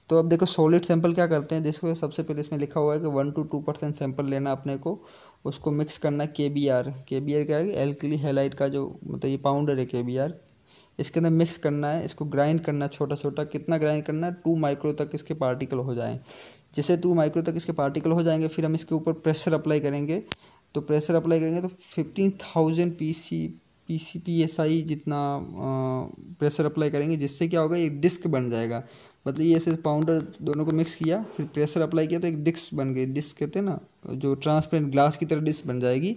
तो अब देखो सॉलिड सैंपल क्या करते हैं देखो सबसे पहले इसमें लिखा हुआ है कि one to two percent sample लेना अपने को उसको मिक्स करना K B R K B R क्या है एल्कली हेलाइट का जो मतलब ये पाउंडर है के बी आर इसके अंदर मिक्स करना है इसको ग्राइंड करना है छोटा छोटा कितना ग्राइंड करना है टू माइक्रो तक इसके पार्टिकल हो जाएँ जैसे टू माइक्रो तक इसके पार्टिकल हो जाएंगे फिर हम इसके ऊपर प्रेशर अप्लाई करेंगे तो प्रेशर अप्लाई करेंगे तो fifteen thousand P C P C P S I जितना प्रेशर अप्लाई करेंगे जिससे क्या होगा एक डिस्क बन जाएगा मतलब ये ऐसे पाउडर दोनों को मिक्स किया फिर प्रेशर अप्लाई किया तो एक डिस्क बन गई डिस्क कहते हैं ना जो ट्रांसपेरेंट ग्लास की तरह डिस्क बन जाएगी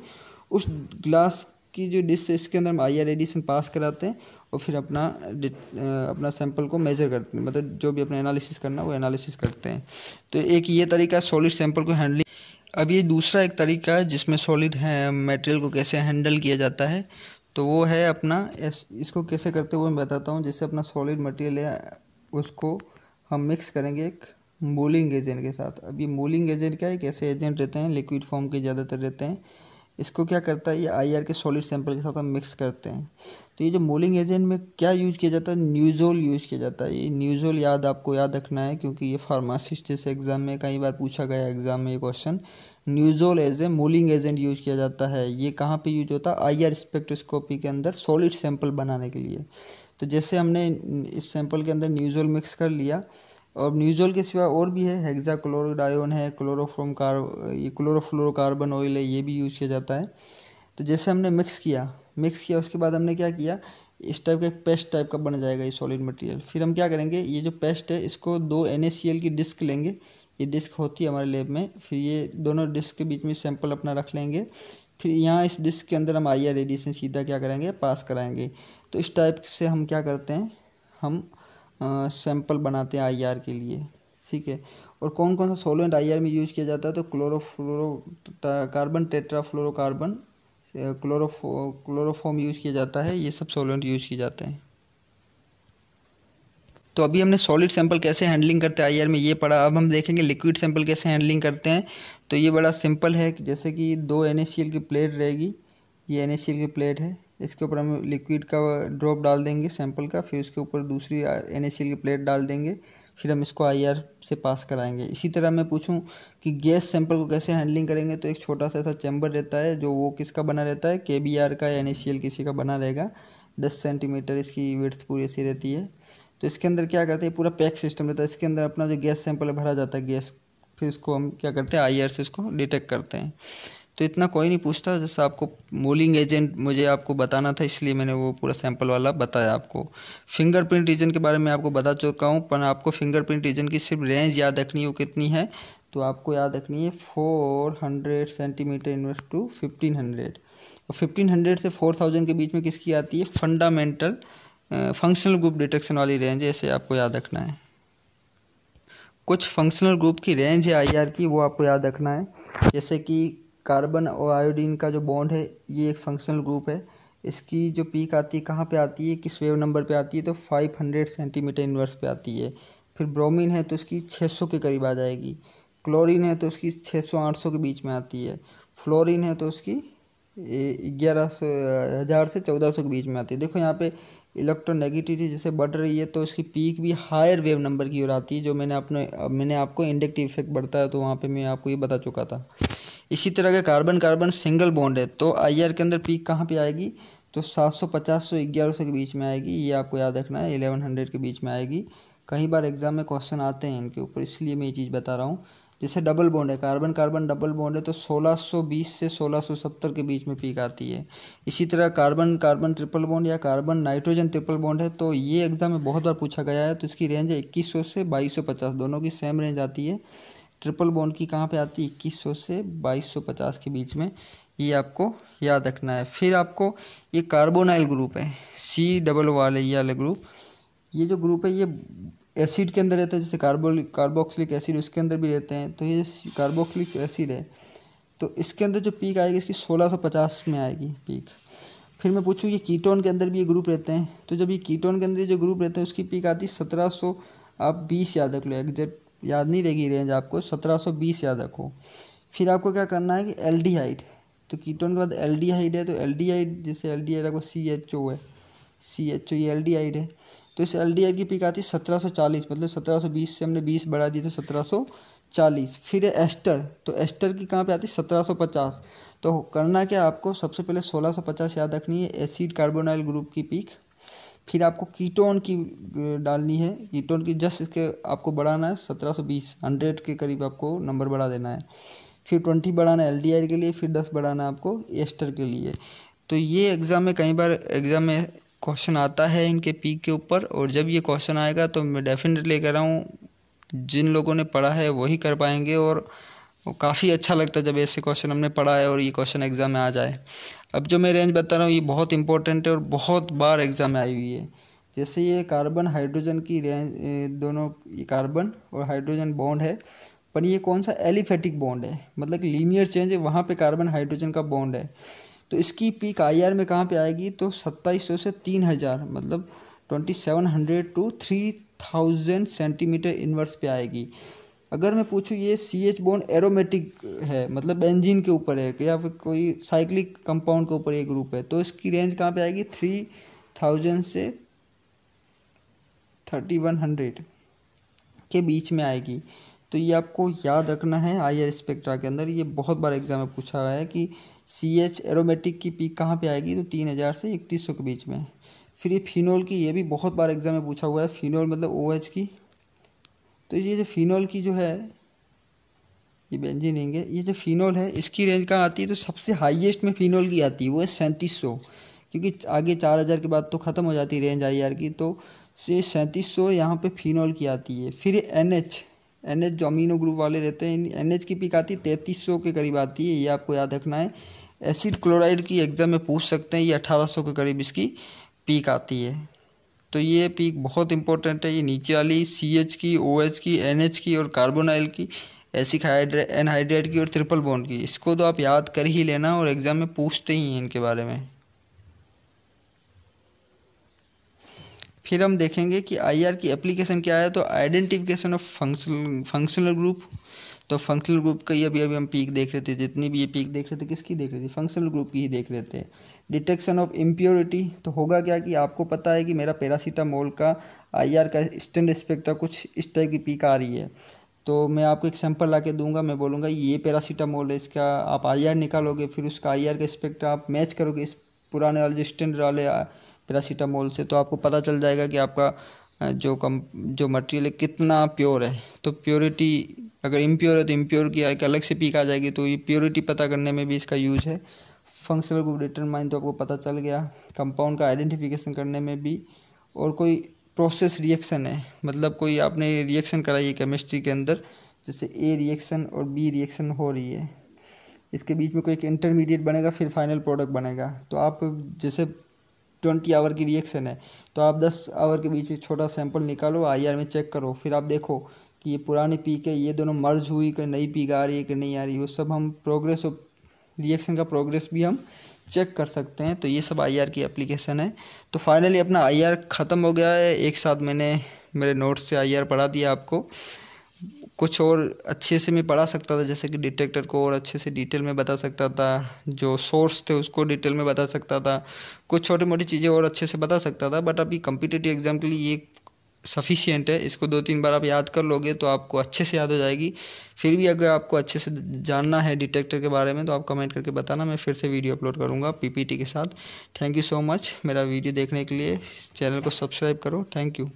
उस ग्लास की जो डिस्क है इसके अंदर हम आई आर रेडिएशन पास कराते हैं और फिर अपना अपना सैंपल को मेजर करते हैं मतलब जो भी अपना एनालिसिस करना वो एनालिसिस करते हैं तो एक ये तरीका सॉलिड सैंपल को हैंडलिंग अब ये दूसरा एक तरीका है जिसमें सॉलिड है मटेरियल को कैसे हैंडल किया जाता है तो वो है अपना इसको कैसे करते हुए मैं बताता हूँ जिससे अपना सॉलिड मटेरियल है उसको हम मिक्स करेंगे एक मोलिंग एजेंट के साथ अब ये मोलिंग एजेंट क्या है एक ऐसे एजेंट रहते हैं लिक्विड फॉर्म के ज़्यादातर रहते हैं इसको क्या करता है ये आईआर के सॉलिड सैंपल के साथ हम मिक्स करते हैं तो ये जो मोलिंग एजेंट में क्या यूज़ किया जाता है न्यूज़ोल यूज़ किया जाता है ये न्यूज़ोल याद आपको याद रखना है क्योंकि ये फार्मासिस्ट जैसे एग्ज़ाम में कई बार पूछा गया एग्ज़ाम में ये question nujol as a mulling agent use किया जाता है ये कहाँ पर यूज होता है आई आर स्पेक्ट्रोस्कोपी के अंदर सॉलिड सैंपल बनाने के लिए तो जैसे हमने इस सैंपल के अंदर न्यूजोल मिक्स कर लिया और न्यूजोल के सिवा और भी है हेग्जा क्लोरोडायोन है क्लोरोफोम कार ये क्लोरोफ्लोरोकार्बन ऑयल है ये भी यूज़ किया जाता है तो जैसे हमने मिक्स किया मिक्स किया उसके बाद हमने क्या किया इस टाइप का एक पेस्ट टाइप का बन जाएगा ये सॉलिड मटेरियल फिर हम क्या करेंगे ये जो पेस्ट है इसको दो एन की डिस्क लेंगे ये डिस्क होती है हमारे लेब में फिर ये दोनों डिस्क के बीच में सैंपल अपना रख लेंगे फिर यहाँ इस डिस्क के अंदर हम आई आर रेडिएशन सीधा क्या करेंगे पास कराएंगे तो इस टाइप से हम क्या करते हैं हम आ, सैंपल बनाते हैं आई आर के लिए ठीक है और कौन कौन सा सोलेंट आई आर में यूज़ किया जाता है तो क्लोरोफ्लोरो कार्बन टेट्राफ्लोरोबन क्लोरोफो क्लोरोफॉम यूज़ किया जाता है ये सब सोलेंट यूज़ किए जाते हैं तो अभी हमने सॉलिड सैंपल कैसे हैंडलिंग करते हैं आई में ये पढ़ा अब हम देखेंगे लिक्विड सैंपल कैसे हैंडलिंग करते हैं तो ये बड़ा सिंपल है कि जैसे कि दो एन की प्लेट रहेगी ये एन की प्लेट है इसके ऊपर हम लिक्विड का ड्रॉप डाल देंगे सैंपल का फिर उसके ऊपर दूसरी एन की प्लेट डाल देंगे फिर हम इसको आई से पास कराएंगे इसी तरह मैं पूछूं कि गैस सैंपल को कैसे हैंडलिंग करेंगे तो एक छोटा सा ऐसा चैम्बर रहता है जो वो किसका बना रहता है के का या एन किसी का बना रहेगा दस सेंटीमीटर इसकी विर्थ पूरी ऐसी रहती है तो इसके अंदर क्या करते हैं पूरा पैक सिस्टम रहता है इसके अंदर अपना जो गैस सैंपल भरा जाता है गैस फिर इसको हम क्या करते हैं आई से इसको डिटेक्ट करते हैं तो इतना कोई नहीं पूछता जैसे आपको मोलिंग एजेंट मुझे आपको बताना था इसलिए मैंने वो पूरा सैंपल वाला बताया आपको फिंगरप्रिंट रीजन के बारे में आपको बता चुका हूँ पर आपको फिंगरप्रिंट रीजन की सिर्फ रेंज याद रखनी है वो कितनी है तो आपको याद रखनी है four hundred centimetre inverse to fifteen hundred और फिफ्टीन हंड्रेड से फोर थाउजेंड के बीच में किसकी आती है फंडामेंटल फंक्शनल ग्रुप डिटेक्शन वाली रेंज है इसे आपको याद रखना है कुछ फंक्शनल ग्रुप की रेंज है आई की वो आपको याद रखना है जैसे कि कार्बन और आयोडीन का जो बॉन्ड है ये एक फंक्शनल ग्रुप है इसकी जो पीक आती है कहाँ पे आती है किस वेव नंबर पे आती है तो 500 सेंटीमीटर इन्वर्स पे आती है फिर ब्रोमीन है तो उसकी 600 के करीब आ जाएगी क्लोरीन है तो उसकी 600-800 के बीच में आती है फ्लोरीन है तो उसकी ग्यारह सौ हज़ार से चौदह सौ के बीच में आती है देखो यहाँ पे इलेक्ट्रोनेगेटिविटी जैसे बढ़ रही है तो इसकी पीक भी हायर वेव नंबर की ओर आती है जो मैंने अपने मैंने आपको इंडक्टिव इफेक्ट बढ़ता है तो वहाँ पे मैं आपको ये बता चुका था इसी तरह का कार्बन कार्बन सिंगल बॉन्ड है तो आई के अंदर पीक कहाँ पर आएगी तो सात सौ पचास सौ ग्यारह सौ के बीच में आएगी ये आपको याद रखना है एलेवन हंड्रेड के बीच में आएगी कई बार एग्ज़ाम में क्वेश्चन आते हैं इनके ऊपर इसलिए मैं ये चीज़ बता रहा हूँ जैसे डबल बॉन्ड है कार्बन कार्बन डबल बॉन्ड है तो 1620 से 1670 के बीच में पीक आती है इसी तरह कार्बन कार्बन ट्रिपल बॉन्ड या कार्बन नाइट्रोजन ट्रिपल बॉन्ड है तो ये एग्ज़ाम में बहुत बार पूछा गया है तो इसकी रेंज है इक्कीस से बाईस दोनों की सेम रेंज आती है ट्रिपल बॉन्ड की कहाँ पर आती है इक्कीस से बाईस के बीच में ये आपको याद रखना है फिर आपको ये कार्बोनाइल ग्रुप है सी डबल वाले ये वाले ग्रुप ये जो ग्रुप है ये एसिड के अंदर रहता है जैसे कार्बो कार्बोक्सिलिक एसिड उसके अंदर भी रहते हैं तो ये कार्बोक्सिलिक एसिड है तो इसके अंदर जो पीक आएगी इसकी 1650 में आएगी पीक फिर मैं पूछूँ ये कीटोन के अंदर भी ये ग्रुप रहते हैं तो जब ये कीटोन के अंदर जो ग्रुप रहते हैं उसकी पीक आती है सत्रह आप बीस याद रख लो एग्जैक्ट याद नहीं रहेगी रेंज आपको सत्रह बीस याद रखो फिर आपको क्या करना है कि एल तो कीटोन के बाद एल है तो एल जैसे एल डी आपको सी एच ओ है सी एच ओ ये एल है तो इस एल की पिक आती है सत्रह मतलब सत्रह से हमने बीस बढ़ा दी तो सत्रह चालीस फिर एस्टर तो एस्टर की कहाँ पे आती है सत्रह सौ पचास तो करना क्या आपको सबसे पहले सोलह सौ पचास याद रखनी है एसिड कार्बोनाइल ग्रुप की पीक फिर आपको कीटोन की डालनी है कीटोन की जस्ट इसके आपको बढ़ाना है सत्रह सौ बीस हंड्रेड के करीब आपको नंबर बढ़ा देना है फिर ट्वेंटी बढ़ाना है एल के लिए फिर दस बढ़ाना है आपको एस्टर के लिए तो ये एग्ज़ाम में कई बार एग्ज़ाम में क्वेश्चन आता है इनके पीक के ऊपर और जब ये क्वेश्चन आएगा तो मैं डेफिनेटली कह रहा हूँ जिन लोगों ने पढ़ा है वही कर पाएंगे और काफ़ी अच्छा लगता है जब ऐसे क्वेश्चन हमने पढ़ा है और ये क्वेश्चन एग्ज़ाम में आ जाए अब जो मैं रेंज बता रहा हूँ ये बहुत इंपॉर्टेंट है और बहुत बार एग्ज़ाम में आई हुई है जैसे ये कार्बन हाइड्रोजन की रेंज दोनों ये कार्बन और हाइड्रोजन बॉन्ड है पर ये कौन सा एलिफेटिक बॉन्ड है मतलब लीनियर चेंज है वहाँ पर कार्बन हाइड्रोजन का बॉन्ड है तो इसकी पीक आई आर में कहाँ पे आएगी तो सत्ताईस सौ से तीन हज़ार मतलब twenty seven hundred to three thousand centimetre inverse पे आएगी अगर मैं पूछूँ ये सी एच बोन एरोमेटिक है मतलब बेंजीन के ऊपर है या फिर कोई साइक्लिक कंपाउंड के ऊपर ये ग्रुप है तो इसकी रेंज कहाँ पे आएगी थ्री थाउजेंड से थर्टी वन हंड्रेड के बीच में आएगी तो ये आपको याद रखना है आई आर स्पेक्ट्रा के अंदर ये बहुत बार एग्जाम में पूछा हुआ है कि सी एच एरोमेटिक की पीक कहाँ पे आएगी तो तीन हज़ार से इकतीस सौ के बीच में फिर ये फिनोल की ये भी बहुत बार एग्जाम में पूछा हुआ है फिनोल मतलब ओ OH की तो ये जो फिनोल की जो है ये बेंजीन रिंग है ये जो फिनोल है इसकी रेंज कहाँ आती है तो सबसे हाईएस्ट में फिनोल की आती है वो है सैंतीस सौ क्योंकि आगे चार हज़ार के बाद तो ख़त्म हो जाती है रेंज आई आर की तो से सैंतीस सौ यहाँ पर फिनोल की आती है फिर एन एच एन एच जो अमीनो ग्रुप वाले रहते हैं एन एच की पिक आती है तैंतीस सौ के करीब आती है ये आपको याद रखना है एसिड क्लोराइड की एग्ज़ाम में पूछ सकते हैं ये अठारह के करीब इसकी पीक आती है तो ये पीक बहुत इंपॉर्टेंट है ये नीचे वाली सी एच की ओ एच की एन एच की और कार्बोनाइल की एसिक हाइड्रे एनहाइड्रेट की और ट्रिपल बॉन्ड की इसको तो आप याद कर ही लेना और एग्ज़ाम में पूछते ही हैं इनके बारे में फिर हम देखेंगे कि आईआर की एप्लीकेशन क्या है तो identification of functional functional group तो फंक्शनल ग्रुप का ये अभी अभी हम पीक देख रहे थे जितनी भी ये पीक देख रहे थे किसकी देख रहे थे फंक्शनल ग्रुप की ही देख रहे थे डिटेक्शन ऑफ इम्प्योरिटी तो होगा क्या कि आपको पता है कि मेरा पैरासीटामोल का आई का स्टैंड स्पेक्टर कुछ इस टाइप की पीक आ रही है तो मैं आपको एक सैंपल ला के दूंगा मैं बोलूँगा ये पैरासीटामोल है इसका आप आई निकालोगे फिर उसका आई का स्पेक्टर आप मैच करोगे इस पुराने वाले जो वाले पैरासीटामोल से तो आपको पता चल जाएगा कि आपका जो कम जो मटेरियल है कितना प्योर है तो प्योरिटी अगर इम्प्योर है तो इम्प्योर की एक अलग से पीक आ जाएगी तो ये प्योरिटी पता करने में भी इसका यूज है फंक्शनल ग्रुप डिटरमाइन तो आपको पता चल गया कंपाउंड का आइडेंटिफिकेशन करने में भी और कोई प्रोसेस रिएक्शन है मतलब कोई आपने रिएक्शन कराई है केमिस्ट्री के अंदर जैसे ए रिएक्शन और बी रिएक्शन हो रही है इसके बीच में कोई एक इंटरमीडिएट बनेगा फिर फाइनल प्रोडक्ट बनेगा तो आप जैसे ट्वेंटी आवर की रिएक्शन है तो आप दस आवर के बीच में छोटा सैंपल निकालो आई आर में चेक करो फिर आप देखो कि ये पुरानी पीक है ये दोनों मर्ज हुई कि नई पीक आ रही है कि नहीं आ रही वो सब हम प्रोग्रेस ऑफ रिएक्शन का प्रोग्रेस भी हम चेक कर सकते हैं तो ये सब आई की एप्लीकेशन है तो फाइनली अपना आई ख़त्म हो गया है एक साथ मैंने मेरे नोट्स से आई पढ़ा दिया आपको कुछ और अच्छे से मैं पढ़ा सकता था जैसे कि डिटेक्टर को और अच्छे से डिटेल में बता सकता था जो सोर्स थे उसको डिटेल में बता सकता था कुछ छोटी मोटी चीज़ें और अच्छे से बता सकता था बट अभी कम्पिटेटिव एग्ज़ाम के लिए ये सफिशियंट है इसको दो तीन बार आप याद कर लोगे तो आपको अच्छे से याद हो जाएगी फिर भी अगर आपको अच्छे से जानना है डिटेक्टर के बारे में तो आप कमेंट करके बताना मैं फिर से वीडियो अपलोड करूँगा पीपीटी के साथ थैंक यू सो मच मेरा वीडियो देखने के लिए चैनल को सब्सक्राइब करो थैंक यू